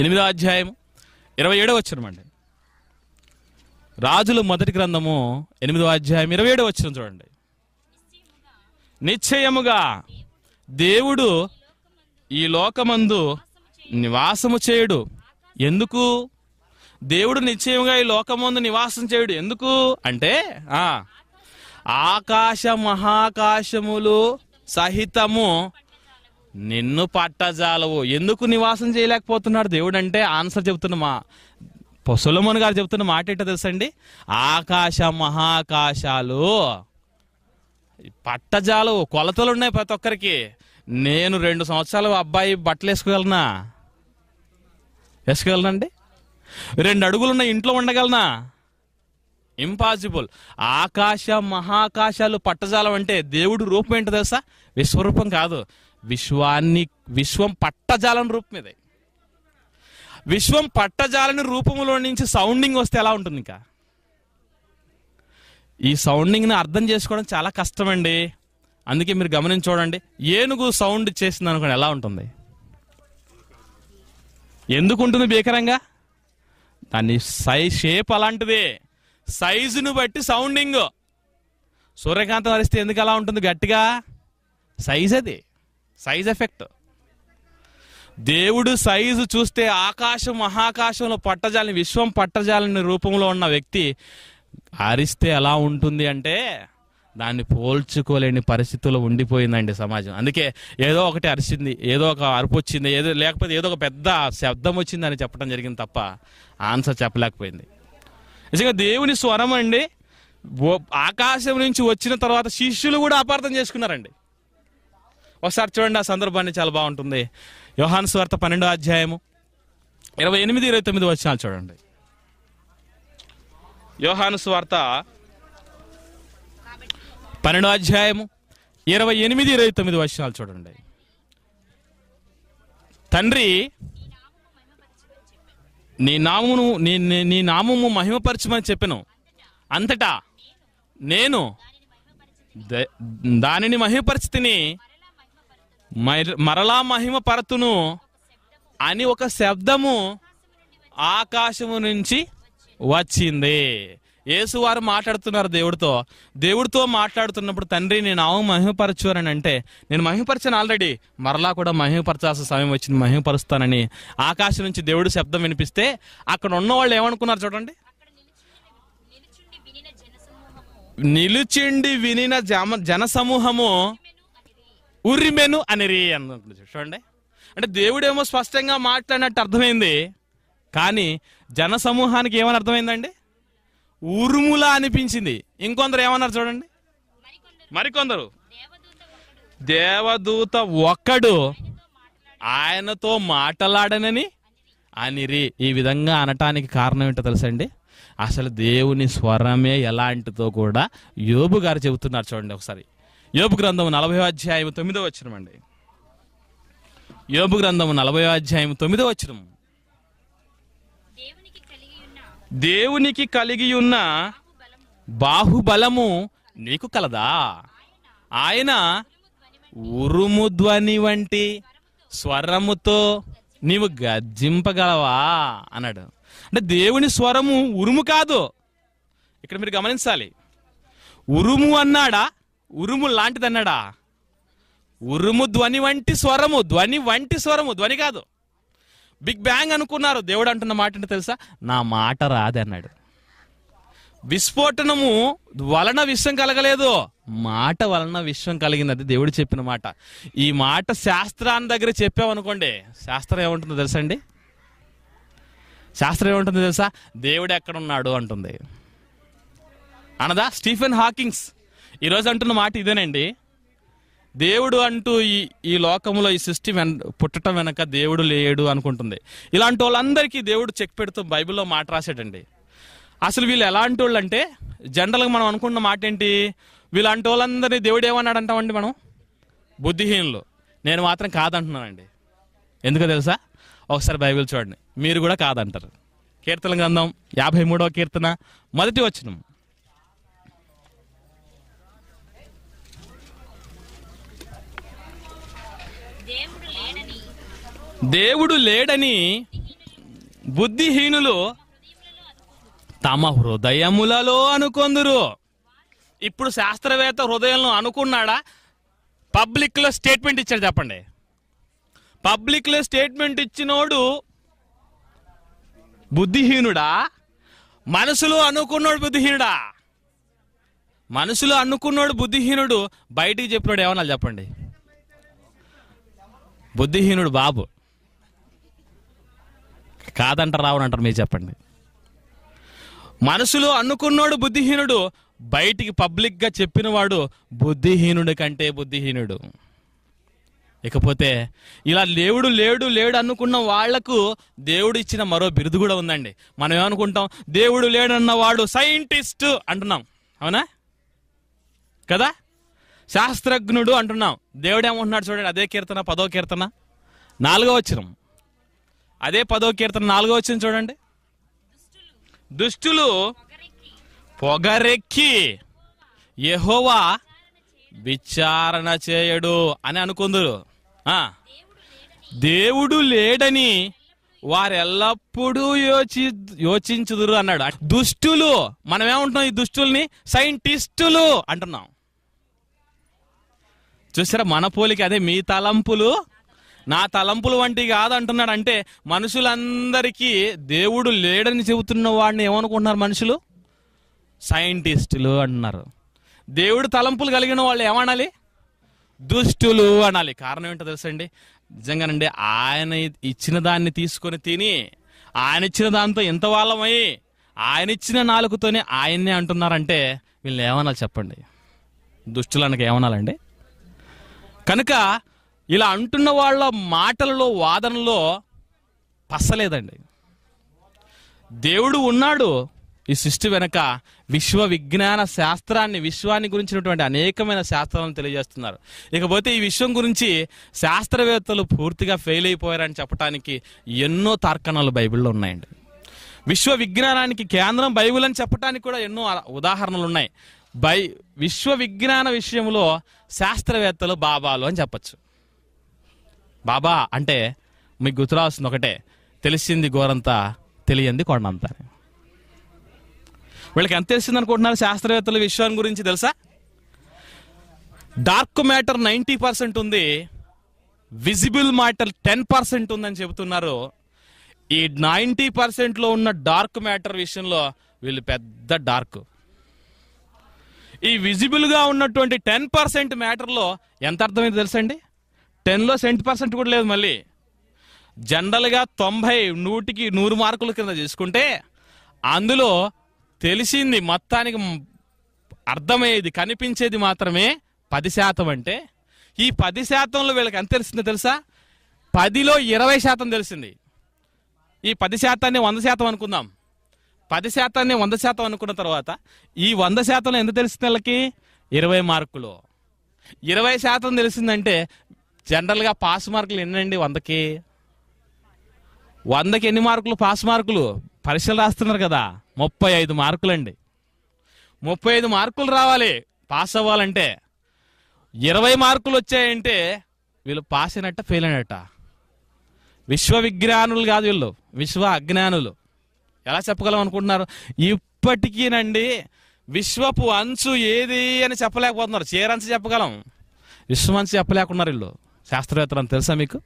ఎనిమిదో అధ్యాయము ఇరవై ఏడవ వచ్చిన అండి రాజుల మొదటి గ్రంథము ఎనిమిదవ అధ్యాయం ఇరవై ఏడవ వచ్చిన చూడండి నిశ్చయముగా దేవుడు ఈ లోకమందు నివాసము చేయడు ఎందుకు దేవుడు నిశ్చయముగా ఈ లోకమందు నివాసం చేయడు ఎందుకు అంటే ఆకాశ మహాకాశములు సహితము నిన్ను పట్టజాలవు ఎందుకు నివాసం చేయలేకపోతున్నాడు దేవుడు అంటే ఆన్సర్ చెబుతున్న మా సొలమోన్ గారు చెబుతున్న మాట ఏంటో తెలుసండి ఆకాశ మహాకాశాలు పట్టజాలు కొలతలు ఉన్నాయి ప్రతి ఒక్కరికి నేను రెండు సంవత్సరాలు అబ్బాయి బట్టలు వేసుకోగలనా వేసుకోగలనండి రెండు అడుగులు ఉన్న ఇంట్లో ఉండగలనా ఇంపాసిబుల్ ఆకాశ మహాకాశాలు పట్టజాలం అంటే దేవుడు రూపం ఏంటో తెలుసా విశ్వరూపం కాదు విశ్వాన్ని విశ్వం పట్టజాలం రూపం ఇది విశ్వం పట్టజాలని రూపంలో నుంచి సౌండింగ్ వస్తే ఎలా ఉంటుంది ఇంకా ఈ సౌండింగ్ని అర్థం చేసుకోవడం చాలా కష్టమండి అందుకే మీరు గమనించోడండి ఏనుగు సౌండ్ చేసింది అనుకోండి ఎలా ఉంటుంది ఎందుకు ఉంటుంది భీకరంగా దాని సై షేప్ అలాంటిది సైజును బట్టి సౌండింగ్ సూర్యకాంతం అరిస్తే ఎందుకు అలా ఉంటుంది గట్టిగా సైజ్ అది సైజ్ ఎఫెక్ట్ దేవుడు సైజు చూస్తే ఆకాశం మహాకాశంలో పట్టజాలని విశ్వం పట్టజాలని రూపంలో ఉన్న వ్యక్తి అరిస్తే ఎలా ఉంటుంది అంటే దాన్ని పోల్చుకోలేని పరిస్థితుల్లో ఉండిపోయిందండి సమాజం అందుకే ఏదో ఒకటి అరిసింది ఏదో ఒక అరుపు వచ్చింది ఏదో లేకపోతే ఏదో ఒక పెద్ద శబ్దం వచ్చిందని చెప్పడం జరిగింది తప్ప ఆన్సర్ చెప్పలేకపోయింది నిజంగా దేవుని స్వరం అండి ఆకాశం నుంచి వచ్చిన తర్వాత శిష్యులు కూడా అపార్థం చేసుకున్నారండి ఒకసారి చూడండి ఆ సందర్భాన్ని చాలా బాగుంటుంది యోహాన్ స్వార్త పన్నెండో అధ్యాయము ఇరవై ఎనిమిది ఇరవై తొమ్మిది వచ్చినాలు చూడండి యోహాను స్వార్త పన్నెండో అధ్యాయము ఇరవై ఎనిమిది ఇరవై తొమ్మిది వచ్చినాలు చూడండి తండ్రి నీ నామును నీ నీ నామము మహిమపరచమని చెప్పాను అంతటా నేను దానిని తిని మరలా మహిమ పరతును అని ఒక శబ్దము ఆకాశము నుంచి వచ్చింది యేసువారు మాట్లాడుతున్నారు దేవుడితో దేవుడితో మాట్లాడుతున్నప్పుడు తండ్రి నేను ఆవు మహిమపరచువరని అంటే నేను మహిమపరచాను ఆల్రెడీ మరలా కూడా మహిమపరచాల్సిన సమయం వచ్చింది మహిమపరుస్తానని ఆకాశం నుంచి దేవుడు శబ్దం వినిపిస్తే అక్కడ ఉన్న వాళ్ళు ఏమనుకున్నారు చూడండి నిలుచిండి వినిన జమ జనసమూహము ఉరిమెను అనిరి అన్నట్లు చూడండి అంటే దేవుడేమో స్పష్టంగా మాట్లాడినట్టు అర్థమైంది కానీ జన సమూహానికి ఏమని అర్థమైందండి ఉరుములా అనిపించింది ఇంకొందరు ఏమన్నారు చూడండి మరికొందరు దేవదూత ఒక్కడు ఆయనతో మాట్లాడనని అనిరి ఈ విధంగా అనటానికి కారణం ఏంటో తెలుసండి అసలు దేవుని స్వరమే ఎలాంటిదో కూడా యోబు గారు చెబుతున్నారు చూడండి ఒకసారి యోపు గ్రంథం నలభై అధ్యాయం తొమ్మిదో వచ్చినం అండి యోపు గ్రంథం నలభై అధ్యాయం తొమ్మిదో వచ్చినం దేవునికి కలిగి ఉన్న బాహుబలము నీకు కలదా ఆయన ఉరుము ధ్వని వంటి స్వరముతో నీవు గర్జింపగలవా అన్నాడు అంటే దేవుని స్వరము ఉరుము కాదు ఇక్కడ మీరు గమనించాలి ఉరుము అన్నాడా ఉరుము లాంటిదన్నాడా ఉరుము ధ్వని వంటి స్వరము ధ్వని వంటి స్వరము ధ్వని కాదు బిగ్ బ్యాంగ్ అనుకున్నారు దేవుడు అంటున్న మాట అంటే తెలుసా నా మాట రాదన్నాడు విస్ఫోటనము వలన విశ్వం కలగలేదు మాట వలన విశ్వం కలిగినది దేవుడు చెప్పిన మాట ఈ మాట శాస్త్రాన్ని దగ్గర చెప్పామనుకోండి శాస్త్రం ఏముంటుందో తెలుసా అండి శాస్త్రం ఏముంటుందో తెలుసా దేవుడు ఎక్కడున్నాడు అంటుంది అనదా స్టీఫెన్ హాకింగ్స్ ఈరోజు అంటున్న మాట ఇదేనండి దేవుడు అంటూ ఈ ఈ లోకంలో ఈ సృష్టి వెన పుట్టడం వెనక దేవుడు లేడు అనుకుంటుంది ఇలాంటి వాళ్ళందరికీ దేవుడు చెక్ పెడుతూ బైబిల్లో మాట రాశాడండి అసలు వీళ్ళు ఎలాంటి వాళ్ళు అంటే జనరల్గా మనం అనుకున్న మాట ఏంటి వీళ్ళంటి వాళ్ళందరినీ దేవుడు ఏమన్నాడు అంటామండి మనం బుద్ధిహీనులు నేను మాత్రం కాదంటున్నానండి ఎందుకు తెలుసా ఒకసారి బైబిల్ చూడండి మీరు కూడా కాదంటారు కీర్తన గ్రంథం యాభై మూడవ కీర్తన మొదటి వచ్చినాము దేవుడు లేడని బుద్ధిహీనులు తమ హృదయములలో అనుకొందురు ఇప్పుడు శాస్త్రవేత్త హృదయంలో అనుకున్నాడా పబ్లిక్లో స్టేట్మెంట్ ఇచ్చాడు చెప్పండి పబ్లిక్లో స్టేట్మెంట్ ఇచ్చినోడు బుద్ధిహీనుడా మనసులో అనుకున్నాడు బుద్ధిహీనుడా మనసులో అనుకున్నాడు బుద్ధిహీనుడు బయటికి చెప్పినోడు ఏమన్నా చెప్పండి బుద్ధిహీనుడు బాబు కాదంట రావని అంటారు మీరు చెప్పండి మనసులో అనుకున్నాడు బుద్ధిహీనుడు బయటికి పబ్లిక్గా చెప్పినవాడు బుద్ధిహీనుడి కంటే బుద్ధిహీనుడు ఇకపోతే ఇలా లేవుడు లేడు లేడు అనుకున్న వాళ్లకు దేవుడు ఇచ్చిన మరో బిరుదు కూడా ఉందండి మనం ఏమనుకుంటాం దేవుడు లేడన్నవాడు సైంటిస్ట్ అంటున్నాం అవునా కదా శాస్త్రజ్ఞుడు అంటున్నాం దేవుడు ఏమంటున్నాడు చూడండి అదే కీర్తన పదో కీర్తన నాలుగో వచ్చినాం అదే పదో కీర్తన నాలుగో వచ్చిన చూడండి దుష్టులు పొగరెక్కి యహోవా విచారణ చేయడు అని అనుకుందరు దేవుడు లేడని వారెల్లప్పుడూ యోచి యోచించుదురు అన్నాడు దుష్టులు మనం ఏమంటున్నాం ఈ దుష్టుల్ని సైంటిస్టులు అంటున్నాం చూసారా మన పోలికి అదే మీ తలంపులు నా తలంపులు వంటి కాదంటున్నాడు అంటే మనుషులందరికీ దేవుడు లేడని చెబుతున్న వాడిని ఏమనుకుంటున్నారు మనుషులు సైంటిస్టులు అంటున్నారు దేవుడు తలంపులు కలిగిన వాళ్ళు ఏమనాలి దుష్టులు అనాలి కారణం ఏంటో తెలుసండి నిజంగానండి ఆయన ఇచ్చిన దాన్ని తీసుకొని తిని ఆయన ఇచ్చిన దాంతో ఎంత వాళ్ళమై ఆయన ఇచ్చిన నాలుగుతోనే ఆయన్నే అంటున్నారంటే వీళ్ళు ఏమనాలి చెప్పండి దుష్టులు అనక ఏమనాలండి కనుక ఇలా అంటున్న వాళ్ళ మాటలలో వాదనలో పసలేదండి దేవుడు ఉన్నాడు ఈ సృష్టి వెనక విశ్వ విజ్ఞాన శాస్త్రాన్ని విశ్వాన్ని గురించినటువంటి అనేకమైన శాస్త్రాలను తెలియజేస్తున్నారు ఇకపోతే ఈ విశ్వం గురించి శాస్త్రవేత్తలు పూర్తిగా ఫెయిల్ అయిపోయారని చెప్పడానికి ఎన్నో తర్కణాలు బైబిల్లో ఉన్నాయండి విశ్వ విజ్ఞానానికి కేంద్రం బైబిల్ అని చెప్పడానికి కూడా ఎన్నో ఉదాహరణలు ఉన్నాయి బై విశ్వ విజ్ఞాన విషయంలో శాస్త్రవేత్తలు బాబాలు అని చెప్పచ్చు బాబా అంటే మీకు గుర్తురాల్సింది ఒకటే తెలిసింది గోరంతా తెలియంది కొండంత వీళ్ళకి ఎంత తెలిసింది అనుకుంటున్నారు శాస్త్రవేత్తల విషయం గురించి తెలుసా డార్క్ మ్యాటర్ నైంటీ పర్సెంట్ ఉంది విజిబుల్ మ్యాటర్ టెన్ పర్సెంట్ ఉందని చెబుతున్నారు ఈ నైంటీ పర్సెంట్లో ఉన్న డార్క్ మ్యాటర్ విషయంలో వీళ్ళు పెద్ద డార్క్ ఈ విజిబుల్గా ఉన్నటువంటి టెన్ పర్సెంట్ మ్యాటర్లో ఎంత అర్థమైంది తెలుసండి టెన్లో సెంటీ పర్సెంట్ కూడా లేదు మళ్ళీ జనరల్గా తొంభై నూటికి నూరు మార్కుల కింద చేసుకుంటే అందులో తెలిసింది మొత్తానికి అర్థమయ్యేది కనిపించేది మాత్రమే పది శాతం అంటే ఈ పది శాతంలో వీళ్ళకి ఎంత తెలిసిందో తెలుసా పదిలో ఇరవై శాతం తెలిసింది ఈ పది శాతాన్ని వంద శాతం అనుకుందాం పది శాతాన్ని వంద శాతం అనుకున్న తర్వాత ఈ వంద శాతంలో ఎంత తెలిసింది వాళ్ళకి ఇరవై మార్కులు ఇరవై శాతం తెలిసిందంటే జనరల్గా పాస్ మార్కులు ఎన్నండి వందకి వందకి ఎన్ని మార్కులు పాస్ మార్కులు పరీక్షలు రాస్తున్నారు కదా ముప్పై ఐదు మార్కులు అండి ముప్పై ఐదు మార్కులు రావాలి పాస్ అవ్వాలంటే ఇరవై మార్కులు వచ్చాయంటే వీళ్ళు పాస్ అయినట్ట ఫెయిల్ అయినట్ట విశ్వ విజ్ఞానులు కాదు వీళ్ళు విశ్వ అజ్ఞానులు ఎలా చెప్పగలం అనుకుంటున్నారు ఇప్పటికీనండి విశ్వపు అంచు ఏది అని చెప్పలేకపోతున్నారు చేరంచు చెప్పగలం విశ్వమంచు చెప్పలేకున్నారు వీళ్ళు శాస్త్రవేత్తలు అని తెలుసా మీకు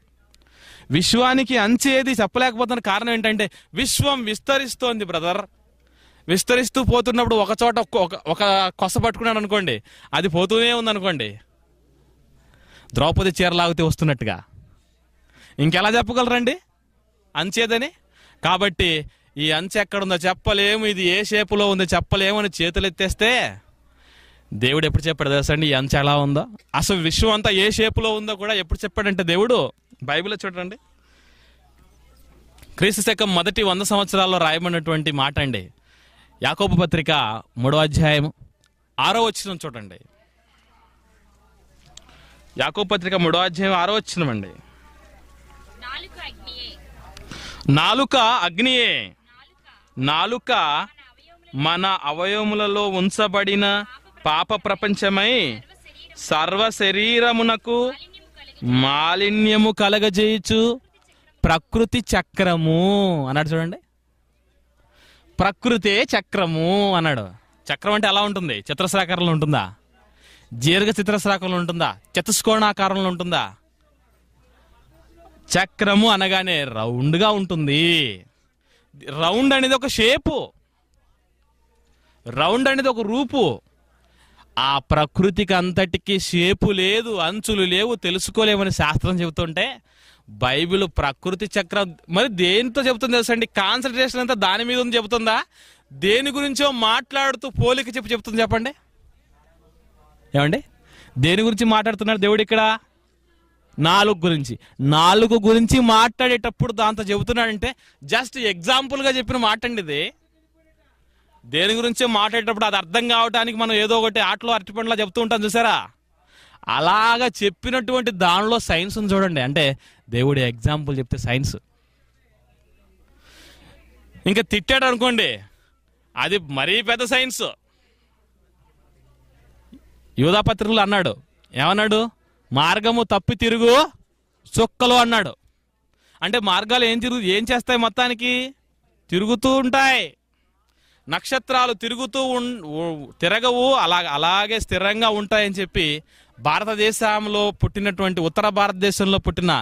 విశ్వానికి అంచేది చెప్పలేకపోతున్న కారణం ఏంటంటే విశ్వం విస్తరిస్తోంది బ్రదర్ విస్తరిస్తూ పోతున్నప్పుడు ఒక చోట ఒక కొస పట్టుకున్నాడు అనుకోండి అది పోతూనే ఉందనుకోండి ద్రౌపది చీరలాగితే వస్తున్నట్టుగా ఇంకెలా చెప్పగలరండి అంచేదని కాబట్టి ఈ అంచె ఎక్కడుందో చెప్పలేము ఇది ఏ షేపులో ఉందో చెప్పలేము అని చేతులు ఎత్తేస్తే దేవుడు ఎప్పుడు చెప్పాడు తెలుసండి ఎంత ఎలా ఉందో అసలు విశ్వం అంతా ఏ షేపులో ఉందో కూడా ఎప్పుడు చెప్పాడంటే దేవుడు బైబిల్లో చూడండి క్రీస్తు శకం మొదటి వంద సంవత్సరాల్లో రాయబడినటువంటి మాట అండి యాకోబ పత్రిక మూడో అధ్యాయం ఆరో వచ్చిన చూడండి యాకోబ పత్రిక మూడో అధ్యాయం ఆరో అండి నాలుక అగ్నియే నాలుక మన అవయములలో ఉంచబడిన పాప ప్రపంచమై సర్వ శరీరమునకు మాలిన్యము కలగజేయచు ప్రకృతి చక్రము అన్నాడు చూడండి ప్రకృతే చక్రము అన్నాడు చక్రం అంటే ఎలా ఉంటుంది చిత్రస్రాకారంలో ఉంటుందా దీర్ఘ చిత్రశ్రాకంలో ఉంటుందా చతుష్కోణాకారంలో ఉంటుందా చక్రము అనగానే రౌండ్గా ఉంటుంది రౌండ్ అనేది ఒక షేపు రౌండ్ అనేది ఒక రూపు ఆ ప్రకృతికి అంతటికీ షేపు లేదు అంచులు లేవు తెలుసుకోలేమని శాస్త్రం చెబుతుంటే బైబిల్ ప్రకృతి చక్రం మరి దేనితో చెబుతుంది తెలుసండి కాన్సన్ట్రేషన్ అంతా దాని మీద ఉంది చెబుతుందా దేని గురించో మాట్లాడుతూ పోలిక చెప్పి చెబుతుంది చెప్పండి ఏమండి దేని గురించి మాట్లాడుతున్నాడు దేవుడు ఇక్కడ నాలుగు గురించి నాలుగు గురించి మాట్లాడేటప్పుడు దాంతో చెబుతున్నాడంటే జస్ట్ ఎగ్జాంపుల్గా చెప్పిన మాట అండి ఇది దేని గురించి మాట్లాడేటప్పుడు అది అర్థం కావడానికి మనం ఏదో ఒకటి ఆటలో అరటిపండ్లా చెప్తూ ఉంటాం చూసారా అలాగా చెప్పినటువంటి దానిలో సైన్స్ ఉంది చూడండి అంటే దేవుడి ఎగ్జాంపుల్ చెప్తే సైన్స్ ఇంకా తిట్టాడు అనుకోండి అది మరీ పెద్ద సైన్స్ పత్రికలు అన్నాడు ఏమన్నాడు మార్గము తప్పి తిరుగు చుక్కలు అన్నాడు అంటే మార్గాలు ఏం తిరుగు ఏం చేస్తాయి మొత్తానికి తిరుగుతూ ఉంటాయి నక్షత్రాలు తిరుగుతూ ఉ తిరగవు అలా అలాగే స్థిరంగా ఉంటాయని చెప్పి భారతదేశంలో పుట్టినటువంటి ఉత్తర భారతదేశంలో పుట్టిన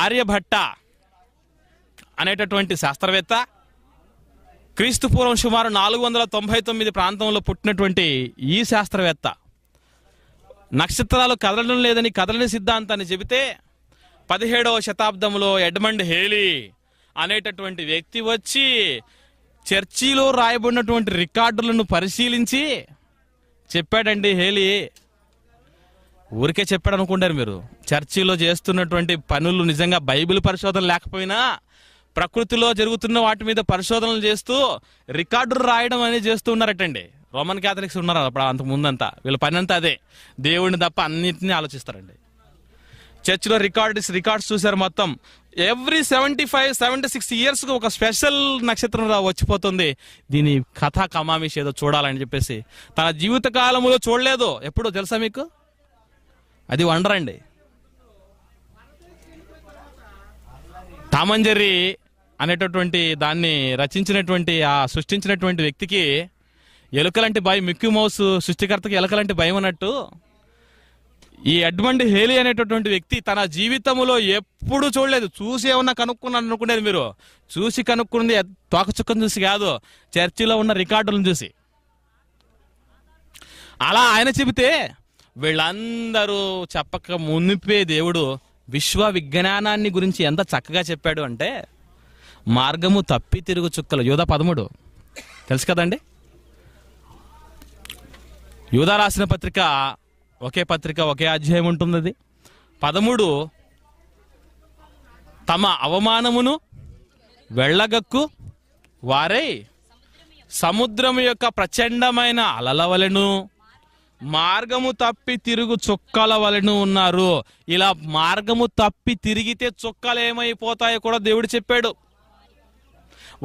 ఆర్యభట్ట అనేటటువంటి శాస్త్రవేత్త క్రీస్తుపూర్వం సుమారు నాలుగు వందల తొంభై తొమ్మిది ప్రాంతంలో పుట్టినటువంటి ఈ శాస్త్రవేత్త నక్షత్రాలు కదలడం లేదని కదలని సిద్ధాంతాన్ని చెబితే పదిహేడవ శతాబ్దంలో ఎడ్మండ్ హేలీ అనేటటువంటి వ్యక్తి వచ్చి చర్చిలో రాయబడినటువంటి రికార్డులను పరిశీలించి చెప్పాడండి హేలి ఊరికే చెప్పాడు అనుకుంటారు మీరు చర్చిలో చేస్తున్నటువంటి పనులు నిజంగా బైబిల్ పరిశోధన లేకపోయినా ప్రకృతిలో జరుగుతున్న వాటి మీద పరిశోధనలు చేస్తూ రికార్డులు రాయడం అనేది చేస్తూ ఉన్నారటండి రోమన్ క్యాథలిక్స్ ఉన్నారు అప్పుడు అంత ముందంతా వీళ్ళ పని అంతా అదే దేవుడిని తప్ప అన్నింటినీ ఆలోచిస్తారండి చర్చిలో రికార్డ్స్ రికార్డ్స్ చూశారు మొత్తం every seventy five seventy six ఇయర్స్కి ఒక స్పెషల్ నక్షత్రం వచ్చిపోతుంది దీని కథ కమామిష్ ఏదో చూడాలని చెప్పేసి తన జీవిత కాలంలో చూడలేదు ఎప్పుడో తెలుసా మీకు అది వండర్ అండి తామంజరి అనేటటువంటి దాన్ని రచించినటువంటి ఆ సృష్టించినటువంటి వ్యక్తికి ఎలుకలంటే భయం మిక్కీ మౌస్ సృష్టికర్తకి ఎలుకలంటే భయం అన్నట్టు ఈ అడ్మండ్ హేలీ అనేటటువంటి వ్యక్తి తన జీవితంలో ఎప్పుడు చూడలేదు చూసి ఏమన్నా కనుక్కున్నాను అనుకునేది మీరు చూసి కనుక్కుంది తోకచుక్కను చూసి కాదు చర్చిలో ఉన్న రికార్డులను చూసి అలా ఆయన చెబితే వీళ్ళందరూ చెప్పక మునిపే దేవుడు విశ్వ విజ్ఞానాన్ని గురించి ఎంత చక్కగా చెప్పాడు అంటే మార్గము తప్పి తిరుగు చుక్కలు యూధ పదమూడు తెలుసు కదండి యూధ రాసిన పత్రిక ఒకే పత్రిక ఒకే అధ్యాయం ఉంటుంది అది పదమూడు తమ అవమానమును వెళ్ళగక్కు వారై సముద్రం యొక్క ప్రచండమైన అలల వలెను మార్గము తప్పి తిరుగు చుక్కల వలెను ఉన్నారు ఇలా మార్గము తప్పి తిరిగితే చుక్కలు ఏమైపోతాయో కూడా దేవుడు చెప్పాడు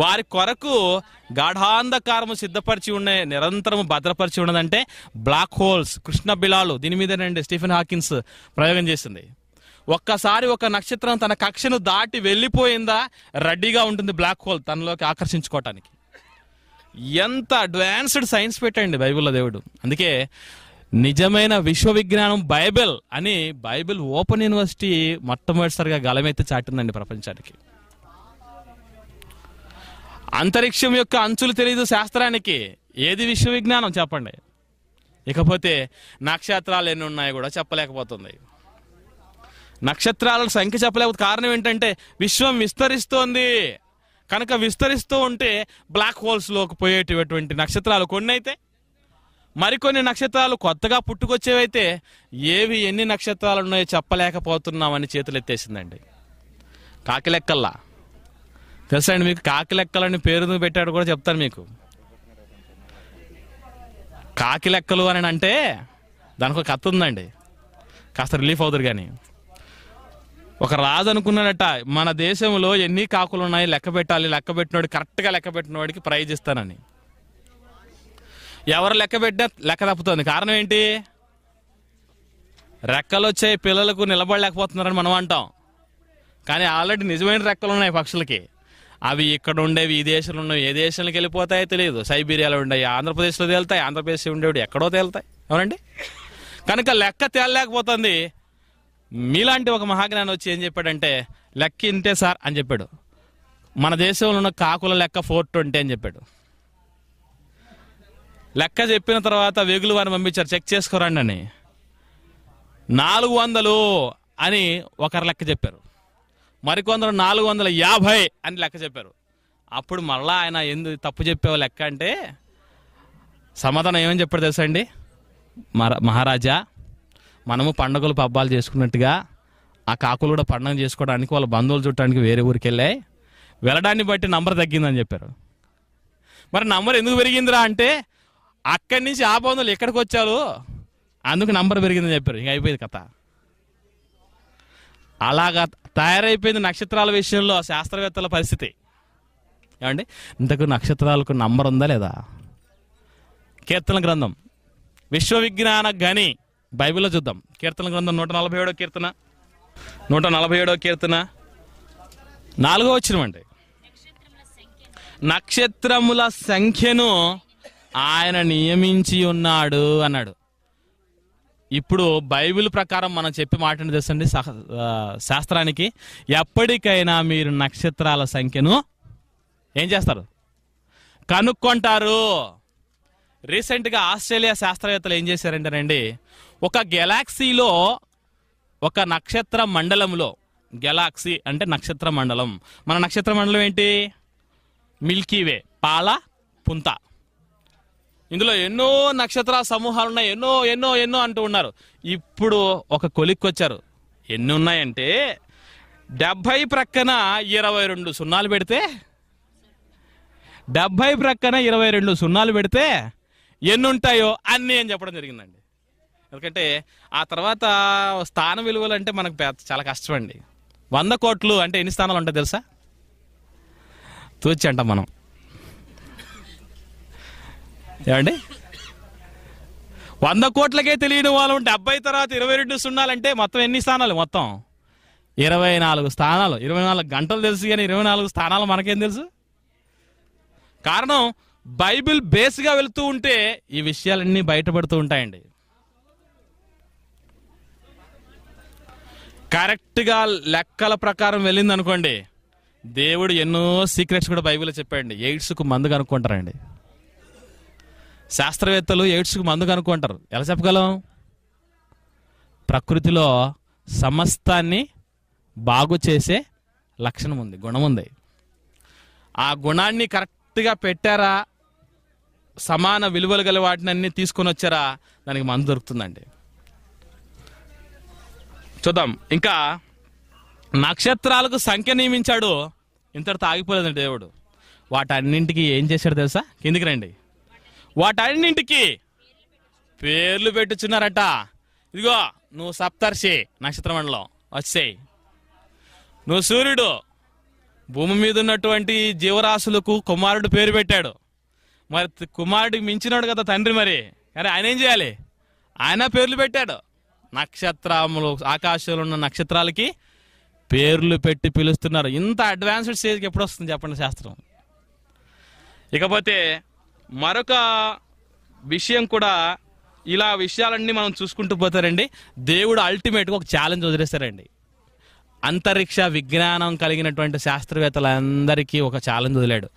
వారి కొరకు గాఢాంధకారము సిద్ధపరిచి ఉండే నిరంతరము భద్రపరిచి ఉన్నదంటే బ్లాక్ హోల్స్ కృష్ణ బిలాలు దీని మీదనండి స్టీఫెన్ హాకిన్స్ ప్రయోగం చేసింది ఒక్కసారి ఒక నక్షత్రం తన కక్షను దాటి వెళ్ళిపోయిందా రెడీగా ఉంటుంది బ్లాక్ హోల్ తనలోకి ఆకర్షించుకోవటానికి ఎంత అడ్వాన్స్డ్ సైన్స్ పెట్టండి బైబిల్లో దేవుడు అందుకే నిజమైన విశ్వవిజ్ఞానం బైబిల్ అని బైబిల్ ఓపెన్ యూనివర్సిటీ మొట్టమొదటిసారిగా గలమైతే చాటిందండి ప్రపంచానికి అంతరిక్షం యొక్క అంచులు తెలియదు శాస్త్రానికి ఏది విశ్వవిజ్ఞానం చెప్పండి ఇకపోతే నక్షత్రాలు ఎన్ని ఉన్నాయో కూడా చెప్పలేకపోతుంది నక్షత్రాల సంఖ్య చెప్పలేకపోతే కారణం ఏంటంటే విశ్వం విస్తరిస్తోంది కనుక విస్తరిస్తూ ఉంటే బ్లాక్ హోల్స్లోకి పోయేటటువంటి నక్షత్రాలు కొన్ని అయితే మరికొన్ని నక్షత్రాలు కొత్తగా పుట్టుకొచ్చేవైతే ఏవి ఎన్ని నక్షత్రాలు ఉన్నాయో చెప్పలేకపోతున్నామని చేతులెత్తేసిందండి లెక్కల్లా తెలుసా అండి మీకు కాకి లెక్కలని పేరు పెట్టాడు కూడా చెప్తాను మీకు కాకి లెక్కలు అని అంటే దానికి ఒక కథ ఉందండి కాస్త రిలీఫ్ అవుతారు కానీ ఒక రాజు అనుకున్నాడట మన దేశంలో ఎన్ని కాకులు ఉన్నాయి లెక్క పెట్టాలి లెక్క పెట్టినోడు కరెక్ట్గా లెక్క వాడికి ప్రైజ్ ఇస్తానని ఎవరు లెక్క పెట్టినా లెక్క తప్పుతుంది కారణం ఏంటి రెక్కలు వచ్చే పిల్లలకు నిలబడలేకపోతున్నారని మనం అంటాం కానీ ఆల్రెడీ నిజమైన రెక్కలు ఉన్నాయి పక్షులకి అవి ఇక్కడ ఉండేవి ఈ దేశంలో ఉండేవి ఏ దేశంలోకి వెళ్ళిపోతాయో తెలియదు సైబీరియాలో ఉండేవి ఆంధ్రప్రదేశ్లో తేలుతాయి ఆంధ్రప్రదేశ్ ఉండేవి ఎక్కడో తేలుతాయి ఎవరండి కనుక లెక్క తేలలేకపోతుంది మీలాంటి ఒక మహాజ్ఞానం వచ్చి ఏం చెప్పాడంటే లెక్క ఇంతే సార్ అని చెప్పాడు మన దేశంలో ఉన్న కాకుల లెక్క ఫోర్ ట్వంటీ అని చెప్పాడు లెక్క చెప్పిన తర్వాత వెగులు వారిని పంపించారు చెక్ చేసుకోరండి అని నాలుగు వందలు అని ఒకరు లెక్క చెప్పారు మరికొందరు నాలుగు వందల యాభై అని లెక్క చెప్పారు అప్పుడు మళ్ళా ఆయన ఎందుకు తప్పు చెప్పేవా లెక్క అంటే సమాధానం ఏమని చెప్పాడు తెలుసా అండి మహారాజా మనము పండుగలు పబ్బాలు చేసుకున్నట్టుగా ఆ కాకులు కూడా పండుగ చేసుకోవడానికి వాళ్ళ బంధువులు చుట్టడానికి వేరే ఊరికి వెళ్ళాయి వెళ్ళడాన్ని బట్టి నంబర్ తగ్గిందని చెప్పారు మరి నంబర్ ఎందుకు పెరిగిందిరా అంటే అక్కడి నుంచి ఆ బంధువులు ఎక్కడికి వచ్చారు అందుకు నంబర్ పెరిగిందని చెప్పారు ఇంక అయిపోయింది కథ అలాగా తయారైపోయింది నక్షత్రాల విషయంలో శాస్త్రవేత్తల పరిస్థితి ఏమండి ఇంతకు నక్షత్రాలకు నంబర్ ఉందా లేదా కీర్తన గ్రంథం విశ్వవిజ్ఞాన గని బైబిల్లో చూద్దాం కీర్తన గ్రంథం నూట నలభై ఏడో కీర్తన నూట నలభై ఏడో కీర్తన నాలుగో వచ్చినమండి నక్షత్రముల సంఖ్యను ఆయన నియమించి ఉన్నాడు అన్నాడు ఇప్పుడు బైబిల్ ప్రకారం మనం చెప్పి మాటను తెస్తండి శాస్త్రానికి ఎప్పటికైనా మీరు నక్షత్రాల సంఖ్యను ఏం చేస్తారు కనుక్కుంటారు రీసెంట్గా ఆస్ట్రేలియా శాస్త్రవేత్తలు ఏం చేశారంటేనండి ఒక గెలాక్సీలో ఒక నక్షత్ర మండలంలో గెలాక్సీ అంటే నక్షత్ర మండలం మన నక్షత్ర మండలం ఏంటి మిల్కీవే పాల పుంత ఇందులో ఎన్నో నక్షత్ర సమూహాలు ఉన్నాయి ఎన్నో ఎన్నో ఎన్నో అంటూ ఉన్నారు ఇప్పుడు ఒక కొలిక్కొచ్చారు ఎన్ని ఉన్నాయంటే డెబ్భై ప్రక్కన ఇరవై రెండు సున్నాలు పెడితే డెబ్భై ప్రక్కన ఇరవై రెండు సున్నాలు పెడితే ఎన్ని ఉంటాయో అన్నీ అని చెప్పడం జరిగిందండి ఎందుకంటే ఆ తర్వాత స్థాన విలువలు అంటే మనకు చాలా కష్టం అండి వంద కోట్లు అంటే ఎన్ని స్థానాలు ఉంటాయి తెలుసా తూచి అంటాం మనం ఏమండి వంద కోట్లకే తెలియని వాళ్ళు ఉంటే డెబ్బై తర్వాత ఇరవై రెండు సున్నాలంటే మొత్తం ఎన్ని స్థానాలు మొత్తం ఇరవై నాలుగు స్థానాలు ఇరవై నాలుగు గంటలు తెలుసు కానీ ఇరవై నాలుగు స్థానాలు మనకేం తెలుసు కారణం బైబిల్ బేస్గా వెళుతూ ఉంటే ఈ విషయాలన్నీ బయటపడుతూ ఉంటాయండి కరెక్ట్గా లెక్కల ప్రకారం వెళ్ళింది అనుకోండి దేవుడు ఎన్నో సీక్రెట్స్ కూడా బైబిల్లో చెప్పాడండి ఎయిడ్స్కు మందు కనుక్కుంటారండి శాస్త్రవేత్తలు ఎయిడ్స్కి మందు కనుక్కుంటారు ఎలా చెప్పగలం ప్రకృతిలో సమస్తాన్ని బాగు చేసే లక్షణం ఉంది గుణం ఉంది ఆ గుణాన్ని కరెక్ట్గా పెట్టారా సమాన విలువలు గల అన్ని తీసుకొని వచ్చారా దానికి మందు దొరుకుతుందండి చూద్దాం ఇంకా నక్షత్రాలకు సంఖ్య నియమించాడు ఇంతటితో ఆగిపోలేదండి దేవుడు వాటన్నింటికి ఏం చేశాడు తెలుసా కిందికి రండి వాటన్నింటికి పేర్లు పెట్టుచున్నారట ఇదిగో నువ్వు సప్తర్షి నక్షత్రమండలం వచ్చేయి నువ్వు సూర్యుడు భూమి మీద ఉన్నటువంటి జీవరాశులకు కుమారుడు పేరు పెట్టాడు మరి కుమారుడికి మించినాడు కదా తండ్రి మరి అరే ఆయన ఏం చేయాలి ఆయన పేర్లు పెట్టాడు నక్షత్రములు ఆకాశంలో ఉన్న నక్షత్రాలకి పేర్లు పెట్టి పిలుస్తున్నారు ఇంత అడ్వాన్స్డ్ స్టేజ్కి ఎప్పుడు వస్తుంది చెప్పండి శాస్త్రం ఇకపోతే మరొక విషయం కూడా ఇలా విషయాలన్నీ మనం చూసుకుంటూ పోతారండి దేవుడు అల్టిమేట్గా ఒక ఛాలెంజ్ వదిలేస్తారండి అంతరిక్ష విజ్ఞానం కలిగినటువంటి శాస్త్రవేత్తలందరికీ ఒక ఛాలెంజ్ వదిలాడు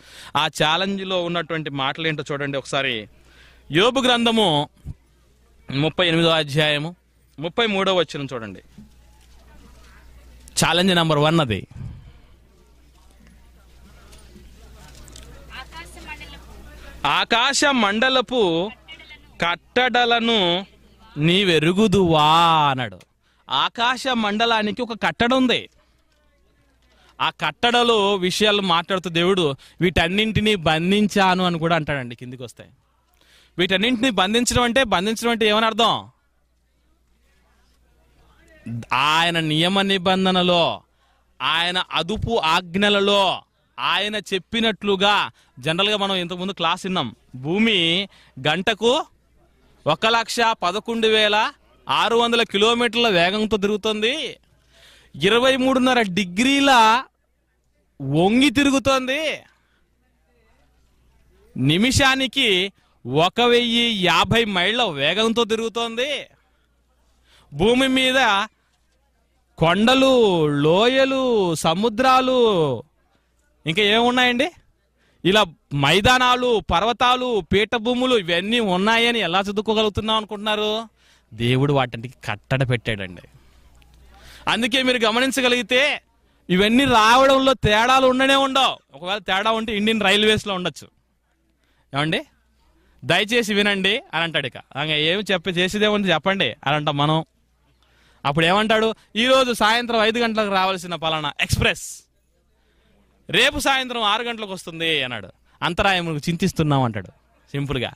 ఆ ఛాలెంజ్లో ఉన్నటువంటి మాటలు ఏంటో చూడండి ఒకసారి యోబు గ్రంథము ముప్పై ఎనిమిదో అధ్యాయము ముప్పై మూడో వచ్చిన చూడండి ఛాలెంజ్ నెంబర్ వన్ అది ఆకాశ మండలపు కట్టడలను నీవెరుగుదువా అన్నాడు ఆకాశ మండలానికి ఒక కట్టడ ఉంది ఆ కట్టడలో విషయాలు మాట్లాడుతూ దేవుడు వీటన్నింటినీ బంధించాను అని కూడా అంటాడండి కిందికి వస్తాయి వీటన్నింటినీ బంధించడం అంటే బంధించడం అంటే ఏమని అర్థం ఆయన నియమ నిబంధనలో ఆయన అదుపు ఆజ్ఞలలో ఆయన చెప్పినట్లుగా జనరల్గా మనం ఇంతకుముందు క్లాస్ విన్నాం భూమి గంటకు ఒక లక్ష పదకొండు వేల ఆరు వందల కిలోమీటర్ల వేగంతో తిరుగుతుంది ఇరవై మూడున్నర డిగ్రీల వంగి తిరుగుతోంది నిమిషానికి ఒక వెయ్యి యాభై మైళ్ళ వేగంతో తిరుగుతోంది భూమి మీద కొండలు లోయలు సముద్రాలు ఇంకా ఉన్నాయండి ఇలా మైదానాలు పర్వతాలు పీఠభూములు ఇవన్నీ ఉన్నాయని ఎలా చదువుకోగలుగుతున్నాం అనుకుంటున్నారు దేవుడు వాటికి కట్టడ పెట్టాడండి అందుకే మీరు గమనించగలిగితే ఇవన్నీ రావడంలో తేడాలు ఉండనే ఉండవు ఒకవేళ తేడా ఉంటే ఇండియన్ రైల్వేస్లో ఉండొచ్చు ఏమండి దయచేసి వినండి అని అంటాడు ఇక ఏమి చెప్పి చేసేదేముంది చెప్పండి అని అంటాం మనం అప్పుడు ఏమంటాడు ఈరోజు సాయంత్రం ఐదు గంటలకు రావాల్సిన పలానా ఎక్స్ప్రెస్ రేపు సాయంత్రం ఆరు గంటలకు వస్తుంది అన్నాడు అంతరాయం చింతిస్తున్నాం అంటాడు సింపుల్గా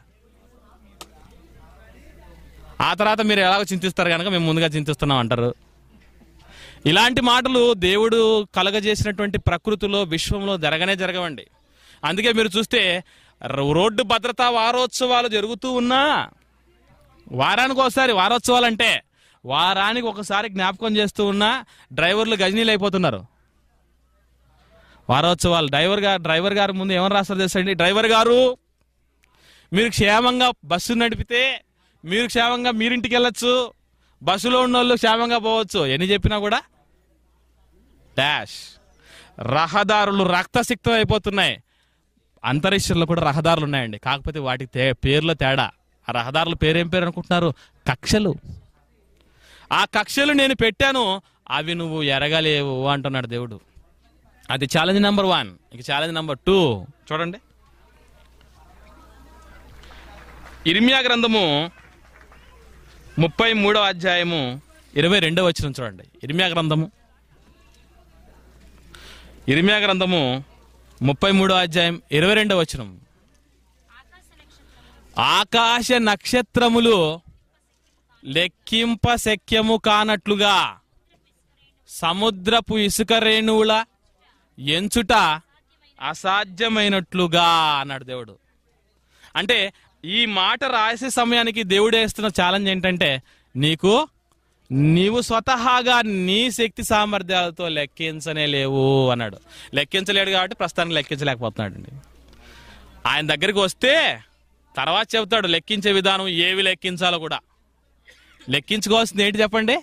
ఆ తర్వాత మీరు ఎలాగో చింతిస్తారు కనుక మేము ముందుగా చింతిస్తున్నాం అంటారు ఇలాంటి మాటలు దేవుడు కలగజేసినటువంటి ప్రకృతిలో విశ్వంలో జరగనే జరగవండి అందుకే మీరు చూస్తే రోడ్డు భద్రతా వారోత్సవాలు జరుగుతూ ఉన్నా వారానికి ఒకసారి వారోత్సవాలు అంటే వారానికి ఒకసారి జ్ఞాపకం చేస్తూ ఉన్నా డ్రైవర్లు గజనీలు అయిపోతున్నారు వారోత్సవాలు డ్రైవర్ గారు డ్రైవర్ గారు ముందు ఏమని రాస్తారు తెలుసండి డ్రైవర్ గారు మీరు క్షేమంగా బస్సు నడిపితే మీరు క్షేమంగా మీరింటికి వెళ్ళచ్చు బస్సులో ఉన్న వాళ్ళు క్షేమంగా పోవచ్చు ఎన్ని చెప్పినా కూడా డాష్ రహదారులు రక్తసిక్తం అయిపోతున్నాయి అంతరిక్షంలో కూడా రహదారులు ఉన్నాయండి కాకపోతే వాటి తే పేర్ల తేడా ఆ రహదారుల పేరేం పేరు అనుకుంటున్నారు కక్షలు ఆ కక్షలు నేను పెట్టాను అవి నువ్వు ఎరగలేవు అంటున్నాడు దేవుడు అది ఛాలెంజ్ నెంబర్ వన్ ఇక ఛాలెంజ్ నెంబర్ టూ చూడండి ఇర్మియా గ్రంథము ముప్పై మూడవ అధ్యాయము ఇరవై రెండవ వచ్చిన చూడండి ఇర్మియా గ్రంథము ఇర్మియా గ్రంథము ముప్పై మూడవ అధ్యాయం ఇరవై రెండవ వచ్చిన ఆకాశ నక్షత్రములు లెక్కింప శక్యము కానట్లుగా సముద్రపు ఇసుక రేణువుల ఎంచుట అసాధ్యమైనట్లుగా అన్నాడు దేవుడు అంటే ఈ మాట రాసే సమయానికి దేవుడు వేస్తున్న ఛాలెంజ్ ఏంటంటే నీకు నీవు స్వతహాగా నీ శక్తి సామర్థ్యాలతో లెక్కించనే లేవు అన్నాడు లెక్కించలేడు కాబట్టి ప్రస్తుతానికి లెక్కించలేకపోతున్నాడు అండి ఆయన దగ్గరికి వస్తే తర్వాత చెబుతాడు లెక్కించే విధానం ఏవి లెక్కించాలో కూడా లెక్కించుకోవాల్సింది ఏంటి చెప్పండి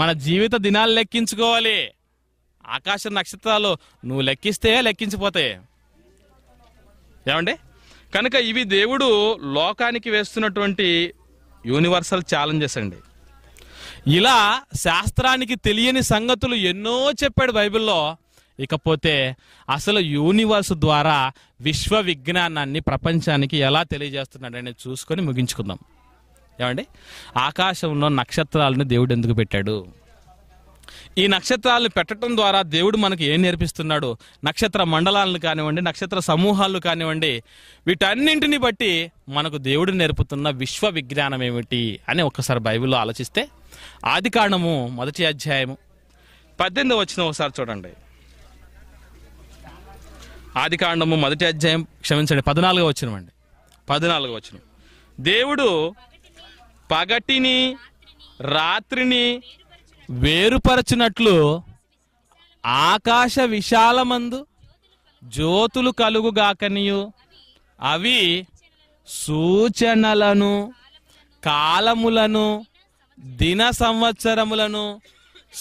మన జీవిత దినాలు లెక్కించుకోవాలి ఆకాశ నక్షత్రాలు నువ్వు లెక్కిస్తే లెక్కించిపోతాయి ఏమండి కనుక ఇవి దేవుడు లోకానికి వేస్తున్నటువంటి యూనివర్సల్ ఛాలెంజెస్ అండి ఇలా శాస్త్రానికి తెలియని సంగతులు ఎన్నో చెప్పాడు బైబిల్లో ఇకపోతే అసలు యూనివర్స్ ద్వారా విశ్వ విజ్ఞానాన్ని ప్రపంచానికి ఎలా తెలియజేస్తున్నాడని చూసుకొని ముగించుకుందాం ఏమండి ఆకాశంలో నక్షత్రాలను దేవుడు ఎందుకు పెట్టాడు ఈ నక్షత్రాలు పెట్టడం ద్వారా దేవుడు మనకి ఏం నేర్పిస్తున్నాడు నక్షత్ర మండలాలను కానివ్వండి నక్షత్ర సమూహాలు కానివ్వండి వీటన్నింటిని బట్టి మనకు దేవుడు నేర్పుతున్న విశ్వ విజ్ఞానం ఏమిటి అని ఒకసారి బైబిల్లో ఆలోచిస్తే ఆది కారణము మొదటి అధ్యాయము పద్దెనిమిది వచ్చిన ఒకసారి చూడండి ఆది కాండము మొదటి అధ్యాయం క్షమించండి పద్నాలుగో వచ్చినమండి పద్నాలుగో వచ్చిన దేవుడు పగటిని రాత్రిని వేరుపరచునట్లు ఆకాశ విశాలమందు జ్యోతులు కలుగుగాకనియు అవి సూచనలను కాలములను దిన సంవత్సరములను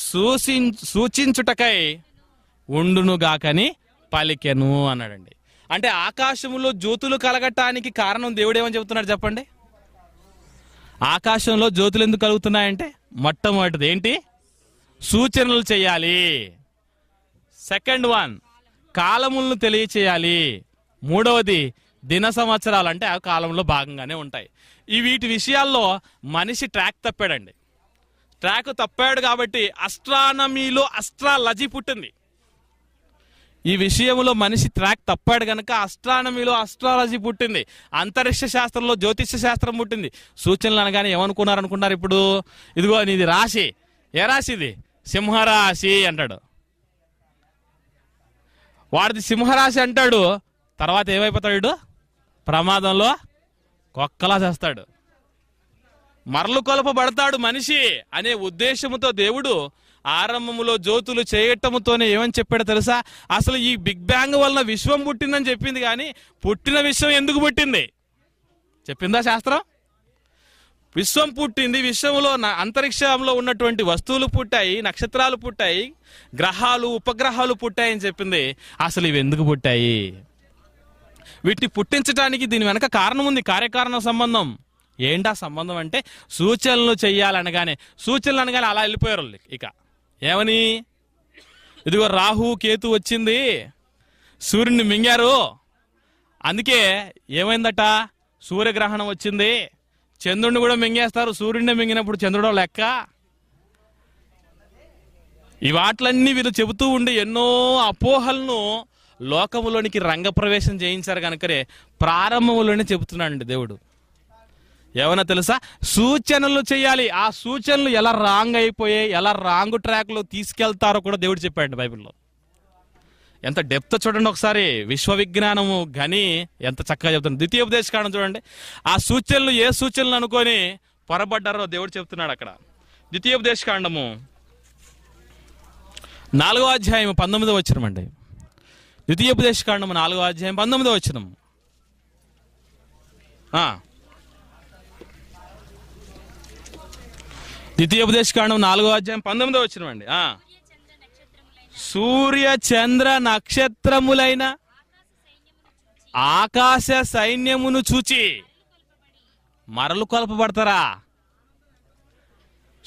సూచి సూచించుటకై ఉండునుగాకని పలికెను అన్నాడండి అంటే ఆకాశంలో జ్యోతులు కలగటానికి కారణం దేవుడేమని చెబుతున్నాడు చెప్పండి ఆకాశంలో జ్యోతులు ఎందుకు కలుగుతున్నాయంటే మొట్టమొదటిది ఏంటి సూచనలు చేయాలి సెకండ్ వన్ కాలములను తెలియచేయాలి మూడవది దిన సంవత్సరాలు అంటే ఆ కాలంలో భాగంగానే ఉంటాయి ఈ వీటి విషయాల్లో మనిషి ట్రాక్ తప్పాడండి ట్రాక్ తప్పాడు కాబట్టి అస్ట్రానమీలో అస్ట్రాలజీ పుట్టింది ఈ విషయంలో మనిషి ట్రాక్ తప్పాడు కనుక అస్ట్రానమీలో అస్ట్రాలజీ పుట్టింది అంతరిక్ష శాస్త్రంలో జ్యోతిష్య శాస్త్రం పుట్టింది సూచనలు అనగానే ఏమనుకున్నారు అనుకున్నారు ఇప్పుడు ఇదిగో నీది రాశి ఏ రాశి ఇది సింహరాశి అంటాడు వాడిది సింహరాశి అంటాడు తర్వాత ఏమైపోతాడు ప్రమాదంలో కొక్కలా చేస్తాడు మరలు కొలపబడతాడు మనిషి అనే ఉద్దేశముతో దేవుడు ఆరంభములో జ్యోతులు చేయటముతోనే ఏమని చెప్పాడు తెలుసా అసలు ఈ బిగ్ బ్యాంగ్ వలన విశ్వం పుట్టిందని చెప్పింది కానీ పుట్టిన విశ్వం ఎందుకు పుట్టింది చెప్పిందా శాస్త్రం విశ్వం పుట్టింది విశ్వంలో అంతరిక్షంలో ఉన్నటువంటి వస్తువులు పుట్టాయి నక్షత్రాలు పుట్టాయి గ్రహాలు ఉపగ్రహాలు పుట్టాయి అని చెప్పింది అసలు ఇవి ఎందుకు పుట్టాయి వీటిని పుట్టించడానికి దీని వెనక కారణం ఉంది కార్యకారణ సంబంధం ఏంటా సంబంధం అంటే సూచనలు చేయాలనగానే సూచనలు అనగానే అలా వెళ్ళిపోయారు ఇక ఏమని ఇదిగో రాహు కేతు వచ్చింది సూర్యుని మింగారు అందుకే ఏమైందట సూర్యగ్రహణం వచ్చింది చంద్రుడిని కూడా మింగేస్తారు సూర్యుడిని మింగినప్పుడు చంద్రుడో లెక్క ఈ వాటిలన్నీ వీళ్ళు చెబుతూ ఉండే ఎన్నో అపోహలను లోకములోనికి రంగప్రవేశం చేయించారు కనుకరే ప్రారంభంలోనే చెబుతున్నాడు దేవుడు ఏమైనా తెలుసా సూచనలు చేయాలి ఆ సూచనలు ఎలా రాంగ్ అయిపోయాయి ఎలా రాంగ్ ట్రాక్లో తీసుకెళ్తారో కూడా దేవుడు చెప్పాడు బైబిల్లో ఎంత డెప్త్ చూడండి ఒకసారి విశ్వవిజ్ఞానము గని ఎంత చక్కగా చెప్తున్నాడు చెప్తుంది ద్వితీయోపదేశకాండం చూడండి ఆ సూచనలు ఏ సూచనలు అనుకొని పొరబడ్డారో దేవుడు చెప్తున్నాడు అక్కడ ద్వితీయోపదేశకాండము నాలుగో అధ్యాయం పంతొమ్మిదో వచ్చినమండి ద్వితీయోపదేశకాండము నాలుగో అధ్యాయం పంతొమ్మిదో వచ్చినం ద్వితీయోపదేశకాండం నాలుగో అధ్యాయం పంతొమ్మిదో వచ్చినమండి సూర్య చంద్ర నక్షత్రములైన ఆకాశ సైన్యమును చూచి మరలు కొలపబడతారా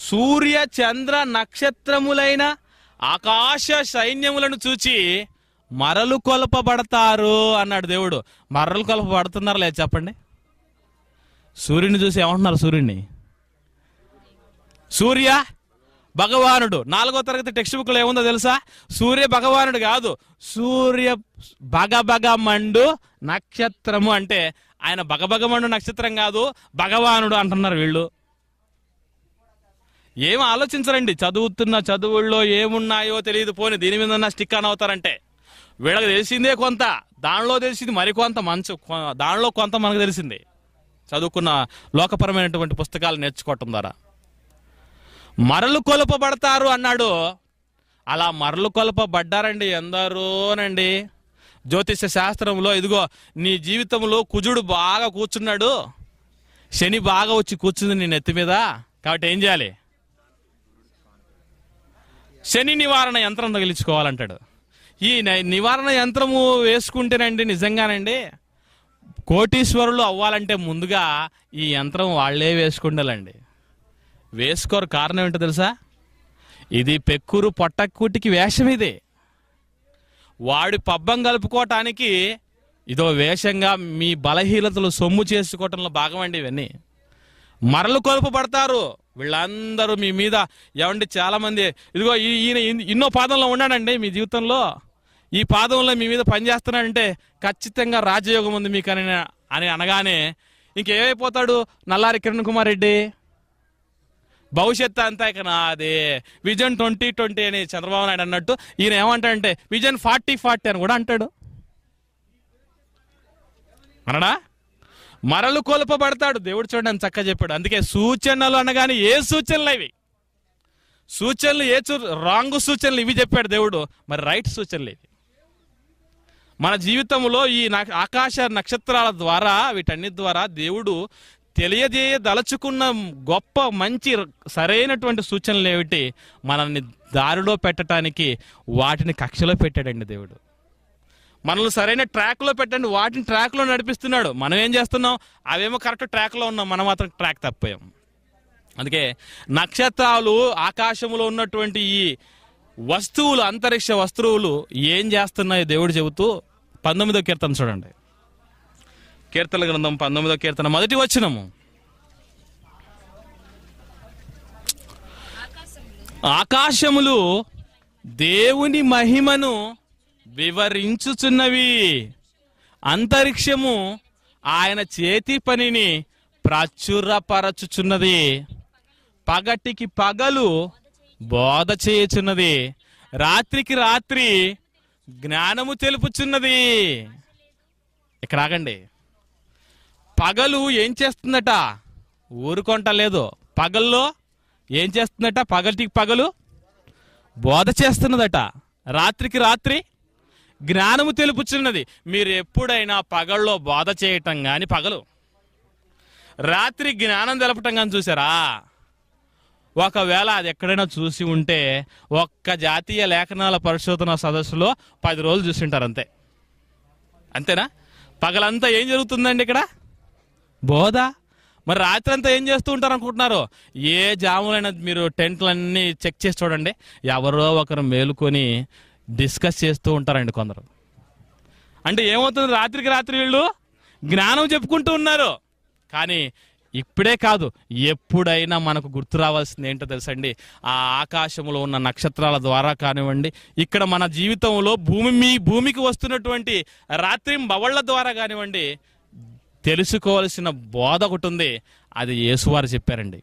సూర్య చంద్ర నక్షత్రములైన ఆకాశ సైన్యములను చూచి మరలు కొలపబడతారు అన్నాడు దేవుడు మరలు కొలపబడుతున్నారు లేదు చెప్పండి సూర్యుని చూసి ఏమంటున్నారు సూర్యుని సూర్య భగవానుడు నాలుగో తరగతి టెక్స్ట్ లో ఏముందో తెలుసా సూర్య భగవానుడు కాదు సూర్య మండు నక్షత్రము అంటే ఆయన భగభగమండు నక్షత్రం కాదు భగవానుడు అంటున్నారు వీళ్ళు ఏం ఆలోచించరండి చదువుతున్న చదువుల్లో ఏమున్నాయో తెలియదు పోని దీని మీద స్టిక్ అని అవుతారంటే వీళ్ళకి తెలిసిందే కొంత దానిలో తెలిసింది మరికొంత మంచు దానిలో కొంత మనకు తెలిసింది చదువుకున్న లోకపరమైనటువంటి పుస్తకాలు నేర్చుకోవటం ద్వారా మరలు కొలుపబడతారు అన్నాడు అలా మరలు కొలపబడ్డారండి ఎందరోనండి జ్యోతిష శాస్త్రంలో ఇదిగో నీ జీవితంలో కుజుడు బాగా కూర్చున్నాడు శని బాగా వచ్చి కూర్చుంది నీ నెత్తి మీద కాబట్టి ఏం చేయాలి శని నివారణ యంత్రం తగిలించుకోవాలంటాడు ఈ నివారణ యంత్రము వేసుకుంటేనండి నిజంగానండి కోటీశ్వరులు అవ్వాలంటే ముందుగా ఈ యంత్రం వాళ్లే వేసుకుండాలండి వేసుకోరు కారణం ఏంటో తెలుసా ఇది పెక్కురు పొట్టకూటికి వేషం ఇది వాడి పబ్బం కలుపుకోవటానికి ఇదో వేషంగా మీ బలహీనతలు సొమ్ము చేసుకోవటంలో భాగమండి ఇవన్నీ మరలు పడతారు వీళ్ళందరూ మీ మీద ఏమండి చాలామంది ఇదిగో ఈయన ఎన్నో పాదంలో ఉన్నాడండి మీ జీవితంలో ఈ పాదంలో మీ మీద పనిచేస్తున్నాడంటే ఖచ్చితంగా రాజయోగం ఉంది మీకు అని అని అనగానే ఇంకేమైపోతాడు నల్లారి కిరణ్ కుమార్ రెడ్డి భవిష్యత్ అంతా ఇక నాది విజన్ ట్వంటీ ట్వంటీ అని చంద్రబాబు నాయుడు అన్నట్టు ఈయన ఏమంటాడంటే విజన్ ఫార్టీ ఫార్టీ అని కూడా అంటాడు అనడా మరలు కోల్పబడతాడు దేవుడు చూడండి చక్కగా చెప్పాడు అందుకే సూచనలు అనగానే ఏ సూచనలు ఇవి సూచనలు ఏ చూ రాంగ్ సూచనలు ఇవి చెప్పాడు దేవుడు మరి రైట్ సూచనలు ఇవి మన జీవితంలో ఈ ఆకాశ నక్షత్రాల ద్వారా వీటన్నిటి ద్వారా దేవుడు తెలియజేయదలచుకున్న గొప్ప మంచి సరైనటువంటి సూచనలు ఏమిటి మనల్ని దారిలో పెట్టడానికి వాటిని కక్షలో పెట్టాడండి దేవుడు మనల్ని సరైన ట్రాక్లో పెట్టండి వాటిని ట్రాక్లో నడిపిస్తున్నాడు మనం ఏం చేస్తున్నాం అవేమో కరెక్ట్ ట్రాక్లో ఉన్నాం మనం మాత్రం ట్రాక్ తప్పాం అందుకే నక్షత్రాలు ఆకాశంలో ఉన్నటువంటి ఈ వస్తువులు అంతరిక్ష వస్తువులు ఏం చేస్తున్నాయో దేవుడు చెబుతూ పంతొమ్మిదో కీర్తన చూడండి కీర్తన గ్రంథం పంతొమ్మిదో కీర్తన మొదటి వచ్చినము ఆకాశములు దేవుని మహిమను వివరించుచున్నవి అంతరిక్షము ఆయన చేతి పనిని ప్రచురపరచుచున్నది పగటికి పగలు బోధ చేయుచున్నది రాత్రికి రాత్రి జ్ఞానము తెలుపుచున్నది ఇక్కడ ఆగండి పగలు ఏం చేస్తుందట ఊరుకొంటలేదు పగల్లో ఏం చేస్తుందట పగలికి పగలు బోధ చేస్తున్నదట రాత్రికి రాత్రి జ్ఞానము తెలుపుచున్నది మీరు ఎప్పుడైనా పగల్లో బోధ చేయటం కానీ పగలు రాత్రి జ్ఞానం తెలపటం కానీ చూసారా ఒకవేళ అది ఎక్కడైనా చూసి ఉంటే ఒక్క జాతీయ లేఖనాల పరిశోధన సదస్సులో పది రోజులు ఉంటారు అంతే అంతేనా పగలంతా ఏం జరుగుతుందండి ఇక్కడ బోధ మరి రాత్రి అంతా ఏం చేస్తూ ఉంటారు అనుకుంటున్నారు ఏ జాములైనా మీరు టెంట్లన్నీ చెక్ చేసి చూడండి ఎవరో ఒకరు మేలుకొని డిస్కస్ చేస్తూ ఉంటారండి కొందరు అంటే ఏమవుతుంది రాత్రికి రాత్రి వీళ్ళు జ్ఞానం చెప్పుకుంటూ ఉన్నారు కానీ ఇప్పుడే కాదు ఎప్పుడైనా మనకు గుర్తు రావాల్సింది ఏంటో తెలుసండి ఆ ఆకాశంలో ఉన్న నక్షత్రాల ద్వారా కానివ్వండి ఇక్కడ మన జీవితంలో భూమి మీ భూమికి వస్తున్నటువంటి రాత్రి బవళ్ల ద్వారా కానివ్వండి తెలుసుకోవలసిన బోధ ఒకటి ఉంది అది యేసువారు చెప్పారండి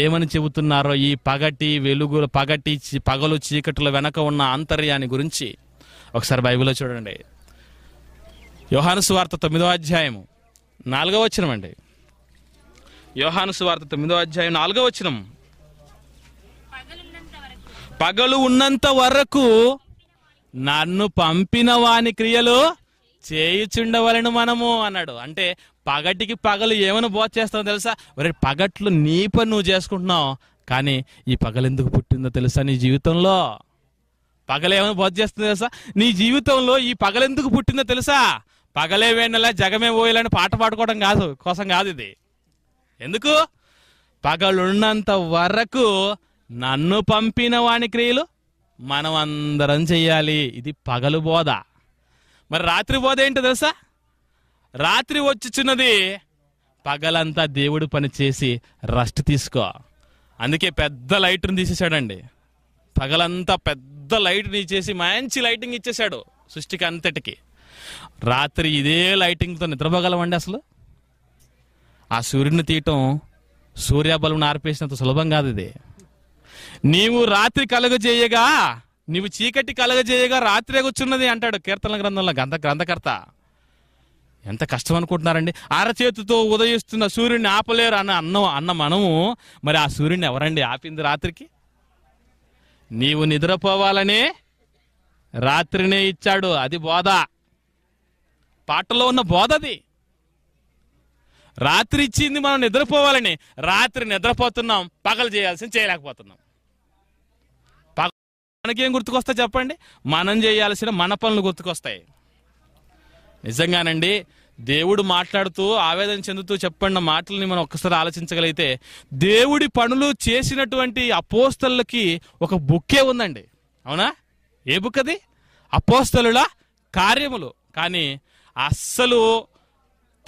ఏమని చెబుతున్నారో ఈ పగటి వెలుగు పగటి పగలు చీకట్ల వెనక ఉన్న అంతర్యాన్ని గురించి ఒకసారి బైబిల్లో చూడండి యోహానుసు వార్త తొమ్మిదో అధ్యాయము నాలుగో వచ్చినం అండి యోహానుసు వార్త తొమ్మిదో అధ్యాయం నాలుగో వచ్చినం పగలు ఉన్నంత వరకు నన్ను పంపిన వాని క్రియలు చేయుచుండవలను మనము అన్నాడు అంటే పగటికి పగలు ఏమైనా బోధ చేస్తావు తెలుసా మరి పగట్లు నీ పని నువ్వు చేసుకుంటున్నావు కానీ ఈ పగలు ఎందుకు పుట్టిందో తెలుసా నీ జీవితంలో ఏమైనా బోధ చేస్తుందో తెలుసా నీ జీవితంలో ఈ ఎందుకు పుట్టిందో తెలుసా పగలే వేణలా జగమే పోయాలని పాట పాడుకోవడం కాదు కోసం కాదు ఇది ఎందుకు పగలున్నంత వరకు నన్ను పంపిన వాణి క్రియలు మనం అందరం చెయ్యాలి ఇది పగలు బోధ మరి రాత్రి బోధ ఏంటి తెలుసా రాత్రి వచ్చిచున్నది పగలంతా దేవుడు పని చేసి రెస్ట్ తీసుకో అందుకే పెద్ద లైట్ని తీసేసాడండి పగలంతా పెద్ద లైట్ని ఇచ్చేసి మంచి లైటింగ్ ఇచ్చేసాడు సృష్టికి అంతటికి రాత్రి ఇదే లైటింగ్తో నిద్రపోగలమండి అసలు ఆ సూర్యుడిని తీయటం సూర్యబలం ఆర్పేసినంత సులభం కాదు ఇది నీవు రాత్రి కలుగజేయగా నీవు చీకటి కలగజేయగా రాత్రి కూర్చున్నది అంటాడు కీర్తన గ్రంథంలో గంధ గ్రంథకర్త ఎంత కష్టం అనుకుంటున్నారండి అరచేతితో ఉదయిస్తున్న సూర్యుడిని ఆపలేరు అన్న అన్న అన్న మనము మరి ఆ సూర్యుడిని ఎవరండి ఆపింది రాత్రికి నీవు నిద్రపోవాలని రాత్రినే ఇచ్చాడు అది బోధ పాటలో ఉన్న బోధ అది రాత్రి ఇచ్చింది మనం నిద్రపోవాలని రాత్రి నిద్రపోతున్నాం పగలు చేయాల్సింది చేయలేకపోతున్నాం మనకేం గుర్తుకొస్తాయి చెప్పండి మనం చేయాల్సిన మన పనులు గుర్తుకొస్తాయి నిజంగానండి దేవుడు మాట్లాడుతూ ఆవేదన చెందుతూ చెప్పండి మాటల్ని మనం ఒక్కసారి ఆలోచించగలిగితే దేవుడి పనులు చేసినటువంటి అపోస్తలకి ఒక బుక్కే ఉందండి అవునా ఏ బుక్ అది అపోస్తలుల కార్యములు కానీ అస్సలు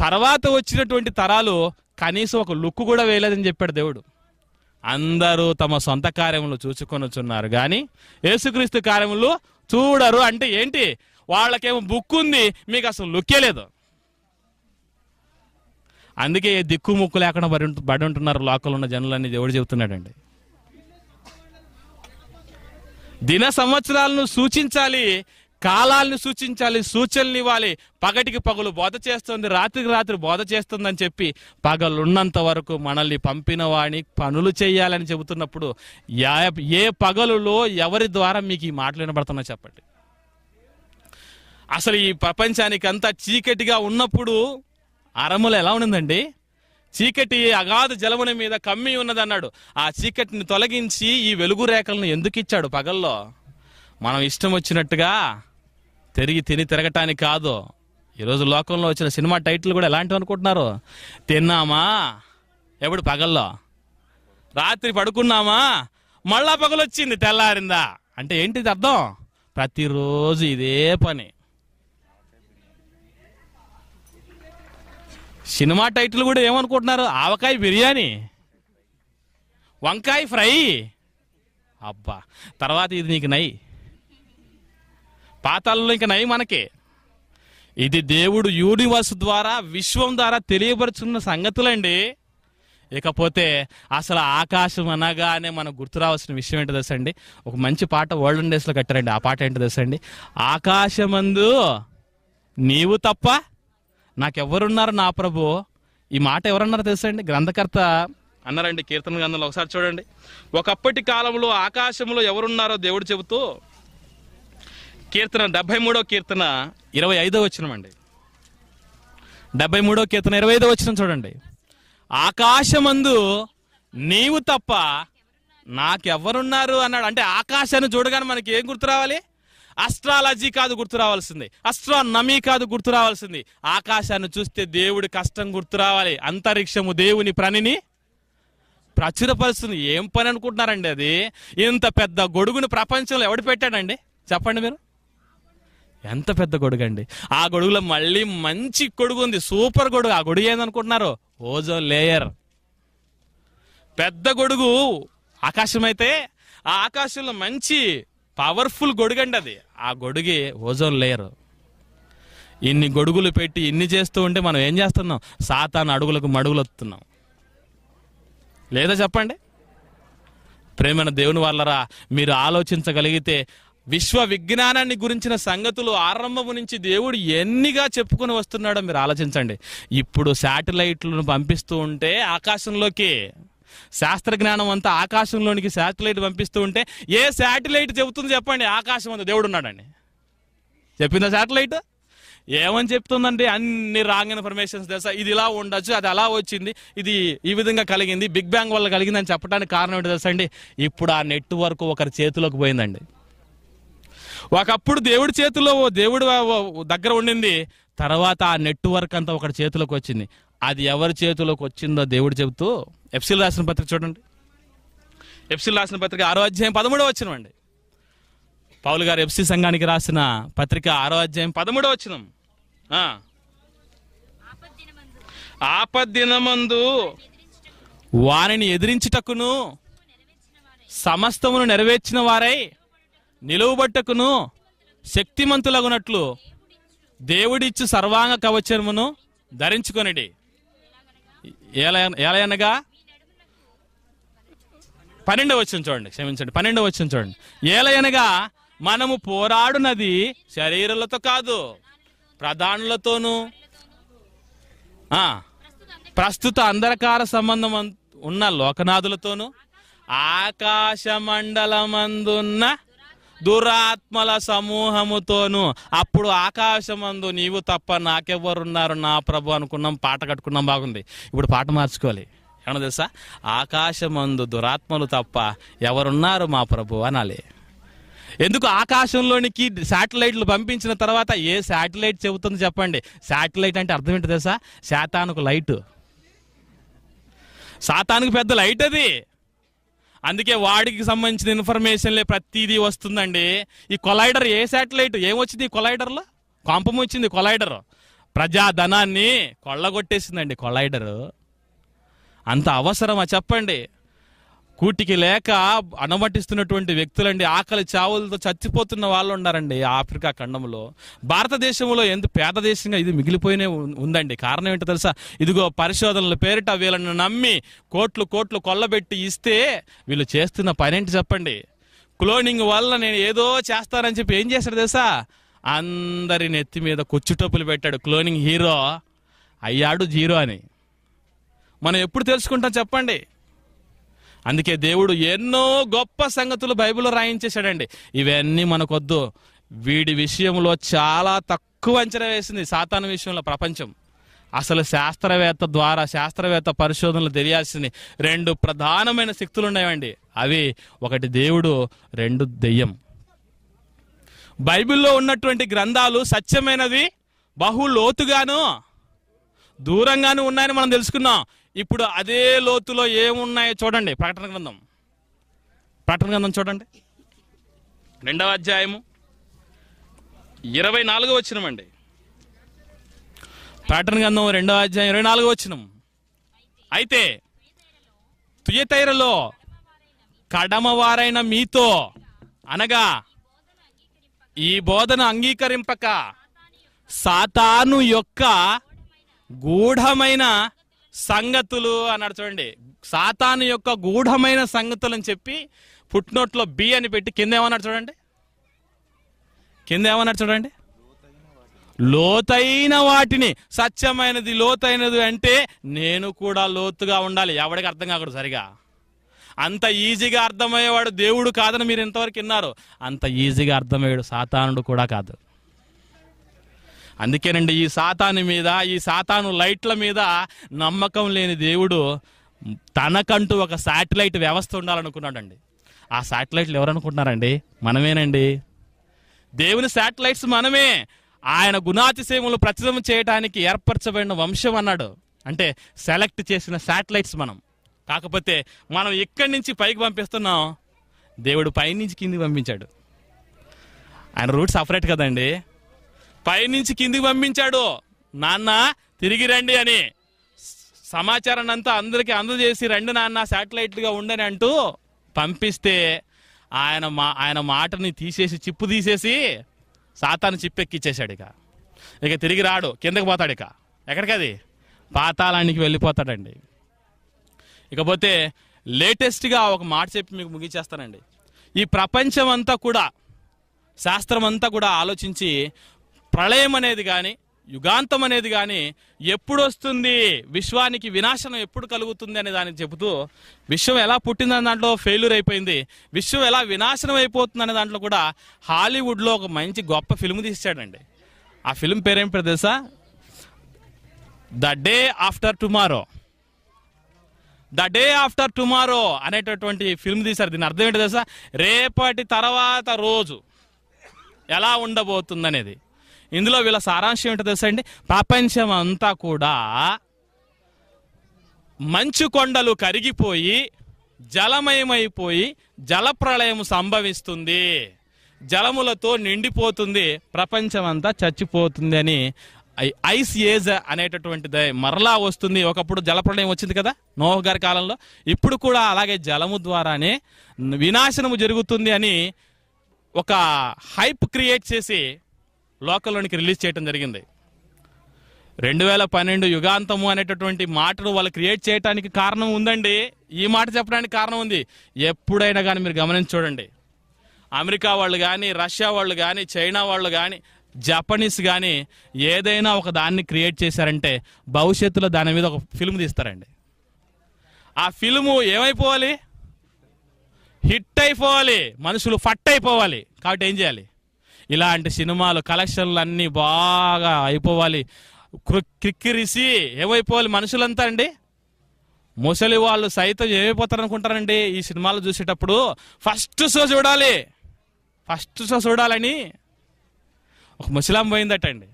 తర్వాత వచ్చినటువంటి తరాలు కనీసం ఒక లుక్ కూడా వేయలేదని చెప్పాడు దేవుడు అందరూ తమ సొంత కార్యములు చూచుకొనుచున్నారు కానీ యేసుక్రీస్తు కార్యములు చూడరు అంటే ఏంటి వాళ్ళకేమో బుక్ ఉంది మీకు అసలు లుక్కే లేదు అందుకే దిక్కు ముక్కు లేకుండా బడి బడి ఉంటున్నారు లోకల్ ఉన్న జనులన్నీ దేవుడు చెబుతున్నాడండి దిన సంవత్సరాలను సూచించాలి కాలాలను సూచించాలి సూచనలు ఇవ్వాలి పగటికి పగులు బోధ చేస్తుంది రాత్రికి రాత్రి బోధ చేస్తుందని చెప్పి పగలున్నంత వరకు మనల్ని పంపిన వాడిని పనులు చేయాలని చెబుతున్నప్పుడు ఏ పగలులో ఎవరి ద్వారా మీకు ఈ మాటలు వినబడుతున్నా చెప్పండి అసలు ఈ ప్రపంచానికి అంతా చీకటిగా ఉన్నప్పుడు అరములు ఎలా ఉన్నదండి చీకటి అగాధ జలముని మీద కమ్మి ఉన్నదన్నాడు ఆ చీకటిని తొలగించి ఈ వెలుగు రేఖలను ఎందుకు ఇచ్చాడు పగల్లో మనం ఇష్టం వచ్చినట్టుగా తిరిగి తిని తిరగటానికి కాదు ఈరోజు లోకంలో వచ్చిన సినిమా టైటిల్ కూడా ఎలాంటివి అనుకుంటున్నారు తిన్నామా ఎప్పుడు పగల్లో రాత్రి పడుకున్నామా మళ్ళా పగలొచ్చింది తెల్లారిందా అంటే ఏంటిది అర్థం ప్రతిరోజు ఇదే పని సినిమా టైటిల్ కూడా ఏమనుకుంటున్నారు ఆవకాయ బిర్యానీ వంకాయ ఫ్రై అబ్బా తర్వాత ఇది నీకు నై పాతాలలో ఇంకా నయం మనకే ఇది దేవుడు యూనివర్స్ ద్వారా విశ్వం ద్వారా తెలియపరుచున్న సంగతులండి ఇకపోతే అసలు ఆకాశం అనగానే మనకు గుర్తు రావాల్సిన విషయం ఏంటో తెలుసండి ఒక మంచి పాట వరల్డ్ డేస్లో కట్టారండి ఆ పాట ఏంటో తెలుసండి ఆకాశమందు నీవు తప్ప నాకెవరున్నారు నా ప్రభు ఈ మాట ఎవరన్నారు తెలుసండి గ్రంథకర్త అన్నారండి కీర్తన గ్రంథంలో ఒకసారి చూడండి ఒకప్పటి కాలంలో ఆకాశంలో ఎవరున్నారో దేవుడు చెబుతూ కీర్తన డెబ్బై మూడో కీర్తన ఇరవై ఐదో వచ్చినం అండి డెబ్బై మూడో కీర్తన ఇరవై ఐదో వచ్చిన చూడండి ఆకాశమందు నీవు తప్ప నాకెవరున్నారు అన్నాడు అంటే ఆకాశాన్ని చూడగానే మనకి ఏం గుర్తు రావాలి అస్ట్రాలజీ కాదు గుర్తు రావాల్సింది అస్ట్రానమీ కాదు గుర్తు రావాల్సింది ఆకాశాన్ని చూస్తే దేవుడి కష్టం గుర్తు రావాలి అంతరిక్షము దేవుని ప్రణిని ప్రచురపరుస్తుంది ఏం పని అనుకుంటున్నారండి అది ఇంత పెద్ద గొడుగును ప్రపంచంలో ఎవడు పెట్టాడండి చెప్పండి మీరు ఎంత పెద్ద గొడుగు అండి ఆ గొడుగులో మళ్ళీ మంచి గొడుగు ఉంది సూపర్ గొడుగు ఆ గొడుగు ఏందనుకుంటున్నారు ఓజో లేయర్ పెద్ద గొడుగు ఆకాశం అయితే ఆ ఆకాశంలో మంచి పవర్ఫుల్ గొడుగు అండి అది ఆ గొడుగే ఓజోన్ లేయర్ ఇన్ని గొడుగులు పెట్టి ఇన్ని చేస్తూ ఉంటే మనం ఏం చేస్తున్నాం సాతాను అడుగులకు వస్తున్నాం లేదా చెప్పండి ప్రేమైన దేవుని వాళ్ళరా మీరు ఆలోచించగలిగితే విశ్వ విజ్ఞానాన్ని గురించిన సంగతులు ఆరంభము నుంచి దేవుడు ఎన్నిగా చెప్పుకుని వస్తున్నాడో మీరు ఆలోచించండి ఇప్పుడు శాటిలైట్లను పంపిస్తూ ఉంటే ఆకాశంలోకి శాస్త్రజ్ఞానం అంతా ఆకాశంలోనికి శాటిలైట్ పంపిస్తూ ఉంటే ఏ శాటిలైట్ చెబుతుంది చెప్పండి ఆకాశం అంత దేవుడు ఉన్నాడండి చెప్పిందా శాటిలైట్ ఏమని చెప్తుందండి అన్ని రాంగ్ ఇన్ఫర్మేషన్స్ తెలుసా ఇది ఇలా ఉండొచ్చు అది అలా వచ్చింది ఇది ఈ విధంగా కలిగింది బిగ్ బ్యాంగ్ వల్ల కలిగిందని చెప్పడానికి కారణం ఏంటి తెలుసా అండి ఇప్పుడు ఆ నెట్వర్క్ ఒకరి చేతిలోకి పోయిందండి ఒకప్పుడు దేవుడి చేతిలో ఓ దేవుడు దగ్గర ఉండింది తర్వాత ఆ నెట్వర్క్ అంతా ఒకటి చేతిలోకి వచ్చింది అది ఎవరి చేతిలోకి వచ్చిందో దేవుడు చెబుతూ ఎఫ్సిల్ రాసిన పత్రిక చూడండి ఎఫ్సిల్ రాసిన పత్రిక ఆరో అధ్యాయం పదమూడో అండి పౌలు గారు ఎఫ్సి సంఘానికి రాసిన పత్రిక ఆరో అధ్యాయం పదమూడో వచ్చినం ఆపద్దినమందు వారిని ఎదిరించుటకును సమస్తమును నెరవేర్చిన వారై నిలువబట్టకును శక్తిమంతులగునట్లు దేవుడిచ్చు సర్వాంగ కవచమును ధరించుకొనిడి ఏలయనగా పన్నెండవ వచ్చిన చూడండి క్షమించండి పన్నెండవ వచ్చిన చూడండి ఏలయనగా మనము పోరాడునది శరీరాలతో కాదు ప్రధానులతోనూ ప్రస్తుత అంధకార సంబంధం ఉన్న లోకనాథులతోనూ ఆకాశ మండలమందున్న దురాత్మల సమూహముతోను అప్పుడు ఆకాశమందు నీవు తప్ప నాకెవ్వరున్నారు నా ప్రభు అనుకున్నాం పాట కట్టుకున్నాం బాగుంది ఇప్పుడు పాట మార్చుకోవాలి ఏమన్నా తెలుసా ఆకాశమందు దురాత్మలు తప్ప ఎవరున్నారు మా ప్రభు అనాలి ఎందుకు ఆకాశంలోనికి శాటిలైట్లు పంపించిన తర్వాత ఏ శాటిలైట్ చెబుతుంది చెప్పండి శాటిలైట్ అంటే అర్థం ఏంటి తెలుసా శాతానుకు లైట్ శాతానికి పెద్ద లైట్ అది అందుకే వాడికి సంబంధించిన ఇన్ఫర్మేషన్లే ప్రతిదీ వస్తుందండి ఈ కొలైడర్ ఏ శాటిలైట్ ఏమొచ్చింది ఈ కొలైడర్లో కాంపం వచ్చింది కొలైడర్ ప్రజాధనాన్ని కొల్లగొట్టేసిందండి కొలైడరు అంత అవసరమా చెప్పండి కూటికి లేక అనుమతిస్తున్నటువంటి వ్యక్తులండి ఆకలి చావులతో చచ్చిపోతున్న వాళ్ళు ఉన్నారండి ఆఫ్రికా ఖండంలో భారతదేశంలో ఎంత పేద దేశంగా ఇది మిగిలిపోయినే ఉందండి కారణం ఏంటో తెలుసా ఇదిగో పరిశోధనల పేరిట వీళ్ళని నమ్మి కోట్లు కోట్లు కొల్లబెట్టి ఇస్తే వీళ్ళు చేస్తున్న పని ఏంటి చెప్పండి క్లోనింగ్ వల్ల నేను ఏదో చేస్తానని చెప్పి ఏం చేశాడు తెలుసా అందరి నెత్తి మీద కొచ్చుటప్పులు పెట్టాడు క్లోనింగ్ హీరో అయ్యాడు జీరో అని మనం ఎప్పుడు తెలుసుకుంటాం చెప్పండి అందుకే దేవుడు ఎన్నో గొప్ప సంగతులు బైబిల్లో రాయించేశాడండి ఇవన్నీ మనకొద్దు వీడి విషయంలో చాలా తక్కువ అంచనా వేసింది సాతాను విషయంలో ప్రపంచం అసలు శాస్త్రవేత్త ద్వారా శాస్త్రవేత్త పరిశోధనలు తెలియాల్సింది రెండు ప్రధానమైన శక్తులు ఉన్నాయండి అవి ఒకటి దేవుడు రెండు దెయ్యం బైబిల్లో ఉన్నటువంటి గ్రంథాలు సత్యమైనవి బహు లోతుగాను దూరంగాను ఉన్నాయని మనం తెలుసుకున్నాం ఇప్పుడు అదే లోతులో ఏమున్నాయో చూడండి ప్రకటన గ్రంథం ప్రకటన గ్రంథం చూడండి రెండవ అధ్యాయము ఇరవై నాలుగు వచ్చినమండి ప్రకటన గ్రంథం రెండవ అధ్యాయం ఇరవై నాలుగు వచ్చినం అయితే తుయతైరలో కడమవారైన మీతో అనగా ఈ బోధన అంగీకరింపక సాతాను యొక్క గూఢమైన సంగతులు అన్నాడు చూడండి సాతాను యొక్క గూఢమైన సంగతులు అని చెప్పి పుట్నోట్లో బి అని పెట్టి కింద ఏమన్నాడు చూడండి కింద ఏమన్నాడు చూడండి లోతైన వాటిని సత్యమైనది లోతైనది అంటే నేను కూడా లోతుగా ఉండాలి ఎవడికి అర్థం కాకూడదు సరిగా అంత ఈజీగా అర్థమయ్యేవాడు దేవుడు కాదని మీరు ఇంతవరకు విన్నారు అంత ఈజీగా అర్థమయ్యాడు సాతానుడు కూడా కాదు అందుకేనండి ఈ సాతాను మీద ఈ సాతాను లైట్ల మీద నమ్మకం లేని దేవుడు తనకంటూ ఒక శాటిలైట్ వ్యవస్థ ఉండాలనుకున్నాడండి ఆ శాటిలైట్లు ఎవరనుకుంటున్నారండి మనమేనండి దేవుని శాటిలైట్స్ మనమే ఆయన గుణాతిశయములు ప్రచురం చేయడానికి ఏర్పరచబడిన వంశం అన్నాడు అంటే సెలెక్ట్ చేసిన శాటిలైట్స్ మనం కాకపోతే మనం ఇక్కడి నుంచి పైకి పంపిస్తున్నాం దేవుడు పైనుంచి కింది పంపించాడు ఆయన రూట్ సపరేట్ కదండి పైనుంచి కిందికి పంపించాడు నాన్న తిరిగి రండి అని సమాచారాన్ని అంతా అందరికి అందజేసి రండి నాన్న శాటిలైట్లుగా ఉండని అంటూ పంపిస్తే ఆయన మా ఆయన మాటని తీసేసి చిప్పు తీసేసి సాతాను చిప్పెక్కిచ్చేశాడు ఇక ఇక తిరిగి రాడు కిందకి పోతాడు ఇక ఎక్కడికది పాతాళానికి వెళ్ళిపోతాడండి ఇకపోతే లేటెస్ట్గా ఒక మాట చెప్పి మీకు ముగించేస్తానండి ఈ ప్రపంచం అంతా కూడా శాస్త్రం అంతా కూడా ఆలోచించి ప్రళయం అనేది కానీ యుగాంతం అనేది కానీ ఎప్పుడొస్తుంది విశ్వానికి వినాశనం ఎప్పుడు కలుగుతుంది అనే దాన్ని చెబుతూ విశ్వం ఎలా పుట్టిందనే దాంట్లో ఫెయిల్యూర్ అయిపోయింది విశ్వం ఎలా వినాశనం అయిపోతుంది అనే దాంట్లో కూడా హాలీవుడ్లో ఒక మంచి గొప్ప ఫిల్మ్ తీశాడండి ఆ ఫిల్మ్ పేరేం పేరు తెలుసా the day after tomorrow the day after tomorrow అనేటటువంటి ఫిల్మ్ తీశారు దీని అర్థం ఏంటి తెలుసా రేపటి తర్వాత రోజు ఎలా ఉండబోతుంది అనేది ఇందులో వీళ్ళ సారాంశం ఏంటో తెలుసా అండి ప్రపంచం అంతా కూడా మంచు కొండలు కరిగిపోయి జలమయమైపోయి జలప్రళయం సంభవిస్తుంది జలములతో నిండిపోతుంది ప్రపంచం అంతా చచ్చిపోతుంది అని ఐస్ ఏజ్ అనేటటువంటిది మరలా వస్తుంది ఒకప్పుడు జలప్రళయం వచ్చింది కదా నోహ గారి కాలంలో ఇప్పుడు కూడా అలాగే జలము ద్వారానే వినాశనము జరుగుతుంది అని ఒక హైప్ క్రియేట్ చేసి లోకల్లోనికి రిలీజ్ చేయడం జరిగింది రెండు వేల పన్నెండు యుగాంతము అనేటటువంటి మాటలు వాళ్ళు క్రియేట్ చేయడానికి కారణం ఉందండి ఈ మాట చెప్పడానికి కారణం ఉంది ఎప్పుడైనా కానీ మీరు గమనించి చూడండి అమెరికా వాళ్ళు కానీ రష్యా వాళ్ళు కానీ చైనా వాళ్ళు కానీ జపనీస్ కానీ ఏదైనా ఒక దాన్ని క్రియేట్ చేశారంటే భవిష్యత్తులో దాని మీద ఒక ఫిల్మ్ తీస్తారండి ఆ ఫిల్ము ఏమైపోవాలి హిట్ అయిపోవాలి మనుషులు ఫట్ అయిపోవాలి కాబట్టి ఏం చేయాలి ఇలాంటి సినిమాలు కలెక్షన్లు అన్నీ బాగా అయిపోవాలి క్రిక్కిరిసి ఏమైపోవాలి మనుషులంతా అండి ముసలి వాళ్ళు సైతం ఏమైపోతారు అనుకుంటారండి ఈ సినిమాలు చూసేటప్పుడు ఫస్ట్ షో చూడాలి ఫస్ట్ షో చూడాలని ఒక ముసలాం పోయిందటండి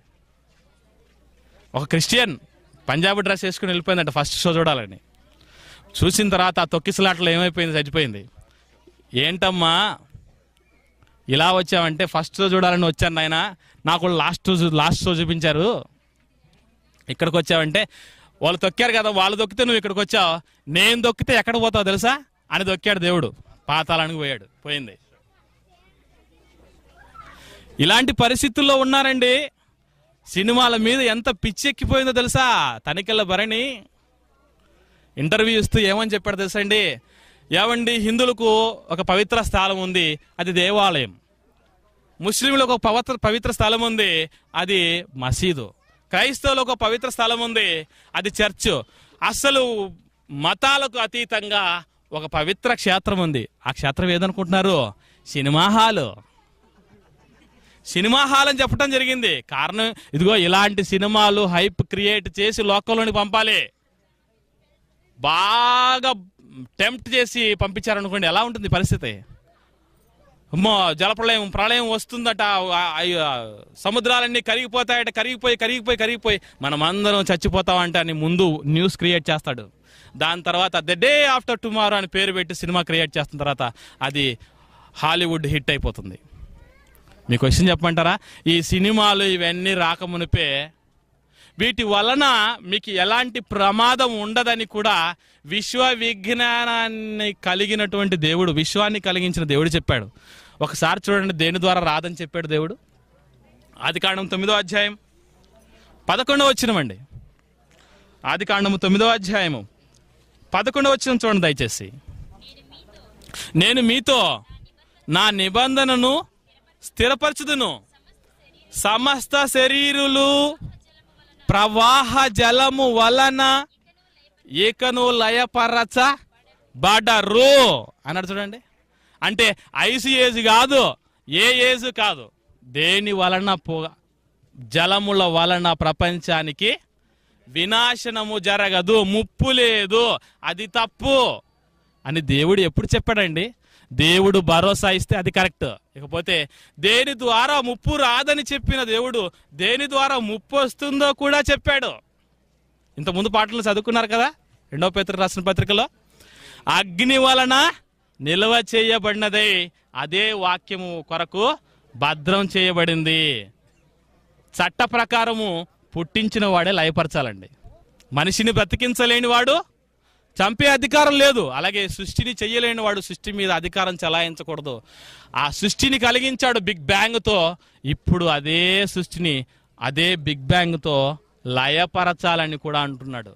ఒక క్రిస్టియన్ పంజాబ్ డ్రెస్ వేసుకుని వెళ్ళిపోయిందంట ఫస్ట్ షో చూడాలని చూసిన తర్వాత ఆ తొక్కిసలాట్లో ఏమైపోయింది చచ్చిపోయింది ఏంటమ్మా ఇలా వచ్చావంటే ఫస్ట్ షో చూడాలని వచ్చాను నాయన నాకు లాస్ట్ షో లాస్ట్ షో చూపించారు ఇక్కడికి వచ్చావంటే వాళ్ళు తొక్కారు కదా వాళ్ళు తొక్కితే నువ్వు ఇక్కడికి వచ్చావు నేను తొక్కితే ఎక్కడ పోతావు తెలుసా అని తొక్కాడు దేవుడు పాతాళానికి పోయాడు పోయింది ఇలాంటి పరిస్థితుల్లో ఉన్నారండి సినిమాల మీద ఎంత పిచ్చెక్కిపోయిందో తెలుసా తనికెళ్ళ భరణి ఇంటర్వ్యూ ఇస్తూ ఏమని చెప్పాడు తెలుసా అండి ఏమండి హిందువులకు ఒక పవిత్ర స్థలం ఉంది అది దేవాలయం ముస్లింలకు ఒక పవిత్ర పవిత్ర స్థలం ఉంది అది మసీదు క్రైస్తవులకు ఒక పవిత్ర స్థలం ఉంది అది చర్చ్ అసలు మతాలకు అతీతంగా ఒక పవిత్ర క్షేత్రం ఉంది ఆ క్షేత్రం ఏదనుకుంటున్నారు సినిమా హాలు సినిమా హాల్ అని చెప్పడం జరిగింది కారణం ఇదిగో ఇలాంటి సినిమాలు హైప్ క్రియేట్ చేసి లోకంలోని పంపాలి బాగా టెంప్ట్ చేసి పంపించారనుకోండి ఎలా ఉంటుంది పరిస్థితి జలప్రలయం ప్రళయం వస్తుందట సముద్రాలన్నీ కరిగిపోతాయట కరిగిపోయి కరిగిపోయి కరిగిపోయి మనం అందరం చచ్చిపోతామంట అని ముందు న్యూస్ క్రియేట్ చేస్తాడు దాని తర్వాత ద డే ఆఫ్టర్ టుమారో అని పేరు పెట్టి సినిమా క్రియేట్ చేస్తున్న తర్వాత అది హాలీవుడ్ హిట్ అయిపోతుంది మీకు క్వశ్చన్ చెప్పమంటారా ఈ సినిమాలు ఇవన్నీ రాకమునిపే వీటి వలన మీకు ఎలాంటి ప్రమాదం ఉండదని కూడా విశ్వ విజ్ఞానాన్ని కలిగినటువంటి దేవుడు విశ్వాన్ని కలిగించిన దేవుడు చెప్పాడు ఒకసారి చూడండి దేని ద్వారా రాదని చెప్పాడు దేవుడు ఆది కాండం తొమ్మిదో అధ్యాయం పదకొండవ వచ్చినమండి ఆది కాండము తొమ్మిదో అధ్యాయము పదకొండవ వచ్చిన చూడండి దయచేసి నేను మీతో నా నిబంధనను స్థిరపరచుదును సమస్త శరీరులు ప్రవాహ జలము వలన ఏకను లయపరచ బడరు అన్నాడు చూడండి అంటే ఏజ్ కాదు ఏ ఏజ్ కాదు దేని వలన పొగ జలముల వలన ప్రపంచానికి వినాశనము జరగదు ముప్పు లేదు అది తప్పు అని దేవుడు ఎప్పుడు చెప్పాడండి దేవుడు భరోసా ఇస్తే అది కరెక్ట్ ఇకపోతే దేని ద్వారా ముప్పు రాదని చెప్పిన దేవుడు దేని ద్వారా ముప్పు వస్తుందో కూడా చెప్పాడు ఇంత ముందు పాటలు చదువుకున్నారు కదా రెండో పత్రిక రాసిన పత్రికలో అగ్ని వలన నిల్వ చేయబడినదే అదే వాక్యము కొరకు భద్రం చేయబడింది చట్ట ప్రకారము పుట్టించిన వాడే లయపరచాలండి మనిషిని బ్రతికించలేని వాడు చంపే అధికారం లేదు అలాగే సృష్టిని చెయ్యలేని వాడు సృష్టి మీద అధికారం చలాయించకూడదు ఆ సృష్టిని కలిగించాడు బిగ్ బ్యాంగ్తో ఇప్పుడు అదే సృష్టిని అదే బిగ్ బ్యాంగ్తో లయపరచాలని కూడా అంటున్నాడు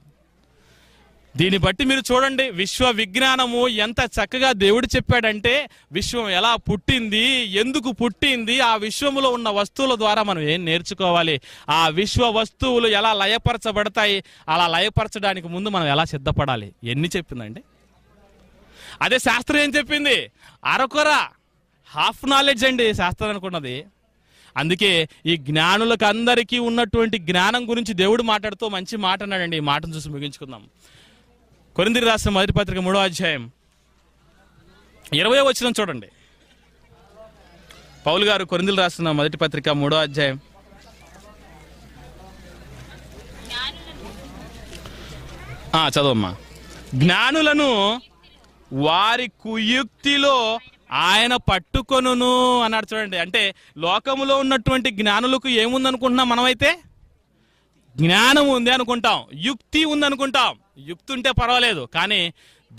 దీన్ని బట్టి మీరు చూడండి విశ్వ విజ్ఞానము ఎంత చక్కగా దేవుడు చెప్పాడంటే విశ్వం ఎలా పుట్టింది ఎందుకు పుట్టింది ఆ విశ్వములో ఉన్న వస్తువుల ద్వారా మనం ఏం నేర్చుకోవాలి ఆ విశ్వ వస్తువులు ఎలా లయపరచబడతాయి అలా లయపరచడానికి ముందు మనం ఎలా సిద్ధపడాలి ఎన్ని చెప్పిందండి అదే శాస్త్రం ఏం చెప్పింది అరకొర హాఫ్ నాలెడ్జ్ అండి శాస్త్రం అనుకున్నది అందుకే ఈ జ్ఞానులకు అందరికీ ఉన్నటువంటి జ్ఞానం గురించి దేవుడు మాట్లాడుతూ మంచి మాట అన్నాడండి ఈ మాటను చూసి ముగించుకుందాం కొరింది రాసిన మొదటి పత్రిక మూడో అధ్యాయం ఇరవై వచ్చిన చూడండి పౌలు గారు కొరిందులు రాస్తున్న మొదటి పత్రిక మూడో అధ్యాయం చదవమ్మా జ్ఞానులను వారి కుయుక్తిలో ఆయన పట్టుకొనును అన్నాడు చూడండి అంటే లోకములో ఉన్నటువంటి జ్ఞానులకు ఏముందనుకుంటున్నాం మనమైతే జ్ఞానం ఉంది అనుకుంటాం యుక్తి ఉంది అనుకుంటాం యుక్తి ఉంటే పర్వాలేదు కానీ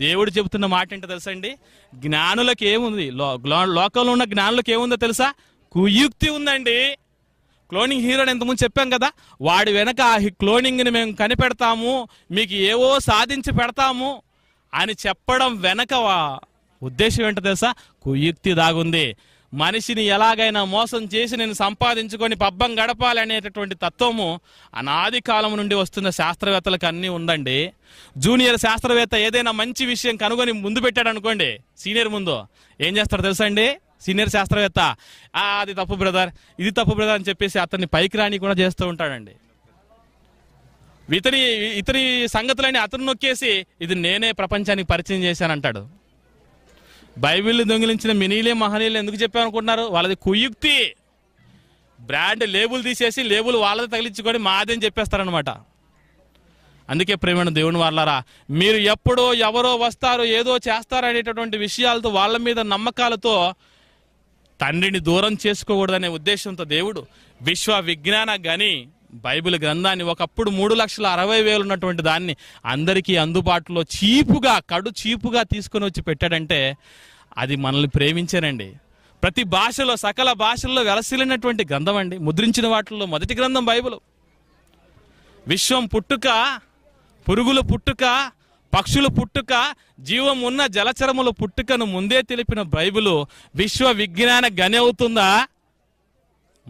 దేవుడు చెబుతున్న మాట ఏంటో తెలుసా అండి జ్ఞానులకు ఏముంది లోకంలో ఉన్న జ్ఞానులకు ఏముందో తెలుసా కుయుక్తి ఉందండి క్లోనింగ్ హీరోని ఇంతకుముందు చెప్పాం కదా వాడి వెనక ఆ క్లోనింగ్ని మేము కనిపెడతాము మీకు ఏవో సాధించి పెడతాము అని చెప్పడం వెనక ఉద్దేశం ఏంటో తెలుసా కుయుక్తి దాగుంది మనిషిని ఎలాగైనా మోసం చేసి నేను సంపాదించుకొని పబ్బం గడపాలనేటటువంటి తత్వము అనాది కాలం నుండి వస్తున్న శాస్త్రవేత్తలకు అన్నీ ఉందండి జూనియర్ శాస్త్రవేత్త ఏదైనా మంచి విషయం కనుగొని ముందు పెట్టాడు అనుకోండి సీనియర్ ముందు ఏం చేస్తారు తెలుసండి సీనియర్ శాస్త్రవేత్త అది తప్పు బ్రదర్ ఇది తప్పు బ్రదర్ అని చెప్పేసి అతన్ని పైకి రాని కూడా చేస్తూ ఉంటాడండి ఇతని ఇతని సంగతులని అతను నొక్కేసి ఇది నేనే ప్రపంచానికి పరిచయం చేశానంటాడు బైబిల్ దొంగిలించిన మినీలే మహనీయులు ఎందుకు చెప్పామనుకుంటున్నారు వాళ్ళది కుయుక్తి బ్రాండ్ లేబుల్ తీసేసి లేబుల్ వాళ్ళది తగిలించుకొని మాదని చెప్పేస్తారనమాట అందుకే ప్రేమైన దేవుని వాళ్ళారా మీరు ఎప్పుడో ఎవరో వస్తారు ఏదో చేస్తారనేటటువంటి విషయాలతో వాళ్ళ మీద నమ్మకాలతో తండ్రిని దూరం చేసుకోకూడదనే ఉద్దేశంతో దేవుడు విశ్వ విజ్ఞాన గని బైబిల్ గ్రంథాన్ని ఒకప్పుడు మూడు లక్షల అరవై వేలు ఉన్నటువంటి దాన్ని అందరికీ అందుబాటులో చీపుగా కడు చీపుగా తీసుకుని వచ్చి పెట్టాడంటే అది మనల్ని ప్రేమించారండి ప్రతి భాషలో సకల భాషల్లో వెలసిలినటువంటి గ్రంథం అండి ముద్రించిన వాటిల్లో మొదటి గ్రంథం బైబిల్ విశ్వం పుట్టుక పురుగులు పుట్టుక పక్షులు పుట్టుక జీవం ఉన్న జలచరముల పుట్టుకను ముందే తెలిపిన బైబిలు విశ్వ విజ్ఞాన గని అవుతుందా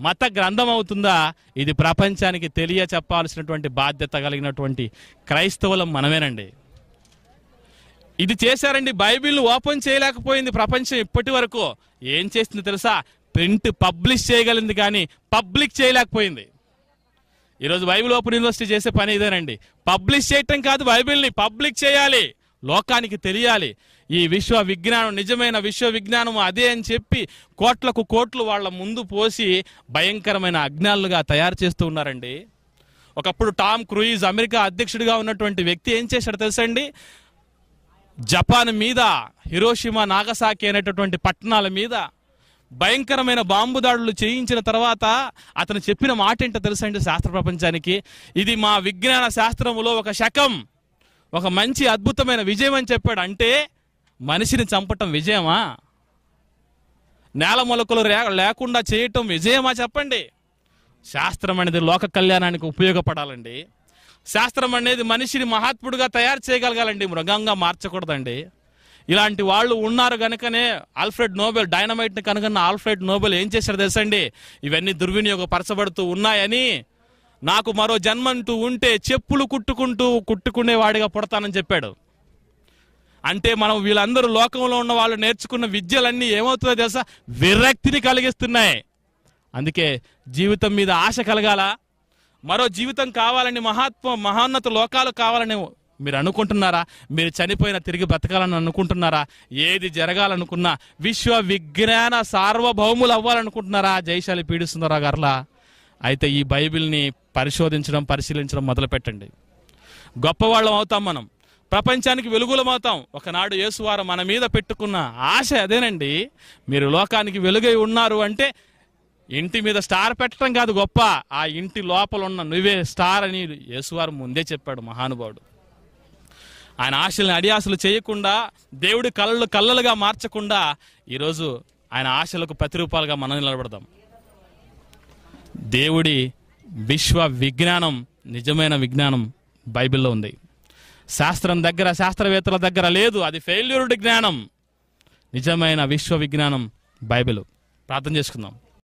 మత గ్రంథం అవుతుందా ఇది ప్రపంచానికి తెలియ చెప్పాల్సినటువంటి బాధ్యత కలిగినటువంటి క్రైస్తవులం మనమేనండి ఇది చేశారండి బైబిల్ ఓపెన్ చేయలేకపోయింది ప్రపంచం ఇప్పటి వరకు ఏం చేసింది తెలుసా ప్రింట్ పబ్లిష్ చేయగలింది కానీ పబ్లిక్ చేయలేకపోయింది ఈరోజు బైబిల్ ఓపెన్ యూనివర్సిటీ చేసే పని ఇదేనండి పబ్లిష్ చేయటం కాదు బైబిల్ని పబ్లిక్ చేయాలి లోకానికి తెలియాలి ఈ విశ్వ విజ్ఞానం నిజమైన విశ్వ విజ్ఞానం అదే అని చెప్పి కోట్లకు కోట్లు వాళ్ళ ముందు పోసి భయంకరమైన అజ్ఞానులుగా తయారు చేస్తూ ఉన్నారండి ఒకప్పుడు టామ్ క్రూయిజ్ అమెరికా అధ్యక్షుడిగా ఉన్నటువంటి వ్యక్తి ఏం చేశాడు తెలుసండి జపాన్ మీద హిరోషిమా నాగసాకి అనేటటువంటి పట్టణాల మీద భయంకరమైన బాంబు దాడులు చేయించిన తర్వాత అతను చెప్పిన మాట ఏంటో తెలుసండి శాస్త్ర ప్రపంచానికి ఇది మా విజ్ఞాన శాస్త్రములో ఒక శకం ఒక మంచి అద్భుతమైన విజయం అని చెప్పాడు అంటే మనిషిని చంపటం విజయమా నేల మొలకలు లేకుండా చేయటం విజయమా చెప్పండి శాస్త్రం అనేది లోక కళ్యాణానికి ఉపయోగపడాలండి శాస్త్రం అనేది మనిషిని మహాత్ముడుగా తయారు చేయగలగాలండి మృగంగా మార్చకూడదండి ఇలాంటి వాళ్ళు ఉన్నారు కనుకనే ఆల్ఫ్రెడ్ నోబెల్ డైనమైట్ని కనుకన్న ఆల్ఫ్రెడ్ నోబెల్ ఏం చేశారు తెలుసండి ఇవన్నీ దుర్వినియోగపరచబడుతూ ఉన్నాయని నాకు మరో జన్మంటూ ఉంటే చెప్పులు కుట్టుకుంటూ కుట్టుకునేవాడిగా పుడతానని చెప్పాడు అంటే మనం వీళ్ళందరూ లోకంలో ఉన్న వాళ్ళు నేర్చుకున్న విద్యలన్నీ ఏమవుతుందో తెలుసా విరక్తిని కలిగిస్తున్నాయి అందుకే జీవితం మీద ఆశ కలగాల మరో జీవితం కావాలని మహాత్మ మహోన్నత లోకాలు కావాలని మీరు అనుకుంటున్నారా మీరు చనిపోయిన తిరిగి బ్రతకాలని అనుకుంటున్నారా ఏది జరగాలనుకున్నా విశ్వ విజ్ఞాన సార్వభౌములు అవ్వాలనుకుంటున్నారా జైశాలి పీడిస్తున్నారా గర్లా అయితే ఈ బైబిల్ని పరిశోధించడం పరిశీలించడం మొదలు పెట్టండి గొప్పవాళ్ళం అవుతాం మనం ప్రపంచానికి వెలుగులమవుతాం ఒకనాడు యేసువారు మన మీద పెట్టుకున్న ఆశ అదేనండి మీరు లోకానికి వెలుగై ఉన్నారు అంటే ఇంటి మీద స్టార్ పెట్టడం కాదు గొప్ప ఆ ఇంటి లోపల ఉన్న నువ్వే స్టార్ అని యేసువారు ముందే చెప్పాడు మహానుభావుడు ఆయన ఆశల్ని అడియాసలు చేయకుండా దేవుడి కళ్ళలు కళ్ళలుగా మార్చకుండా ఈరోజు ఆయన ఆశలకు ప్రతిరూపాలుగా మనం నిలబడదాం దేవుడి విశ్వ విజ్ఞానం నిజమైన విజ్ఞానం బైబిల్లో ఉంది శాస్త్రం దగ్గర శాస్త్రవేత్తల దగ్గర లేదు అది ఫెయిల్యూర్డ్ జ్ఞానం నిజమైన విశ్వ విజ్ఞానం బైబిల్ ప్రార్థన చేసుకుందాం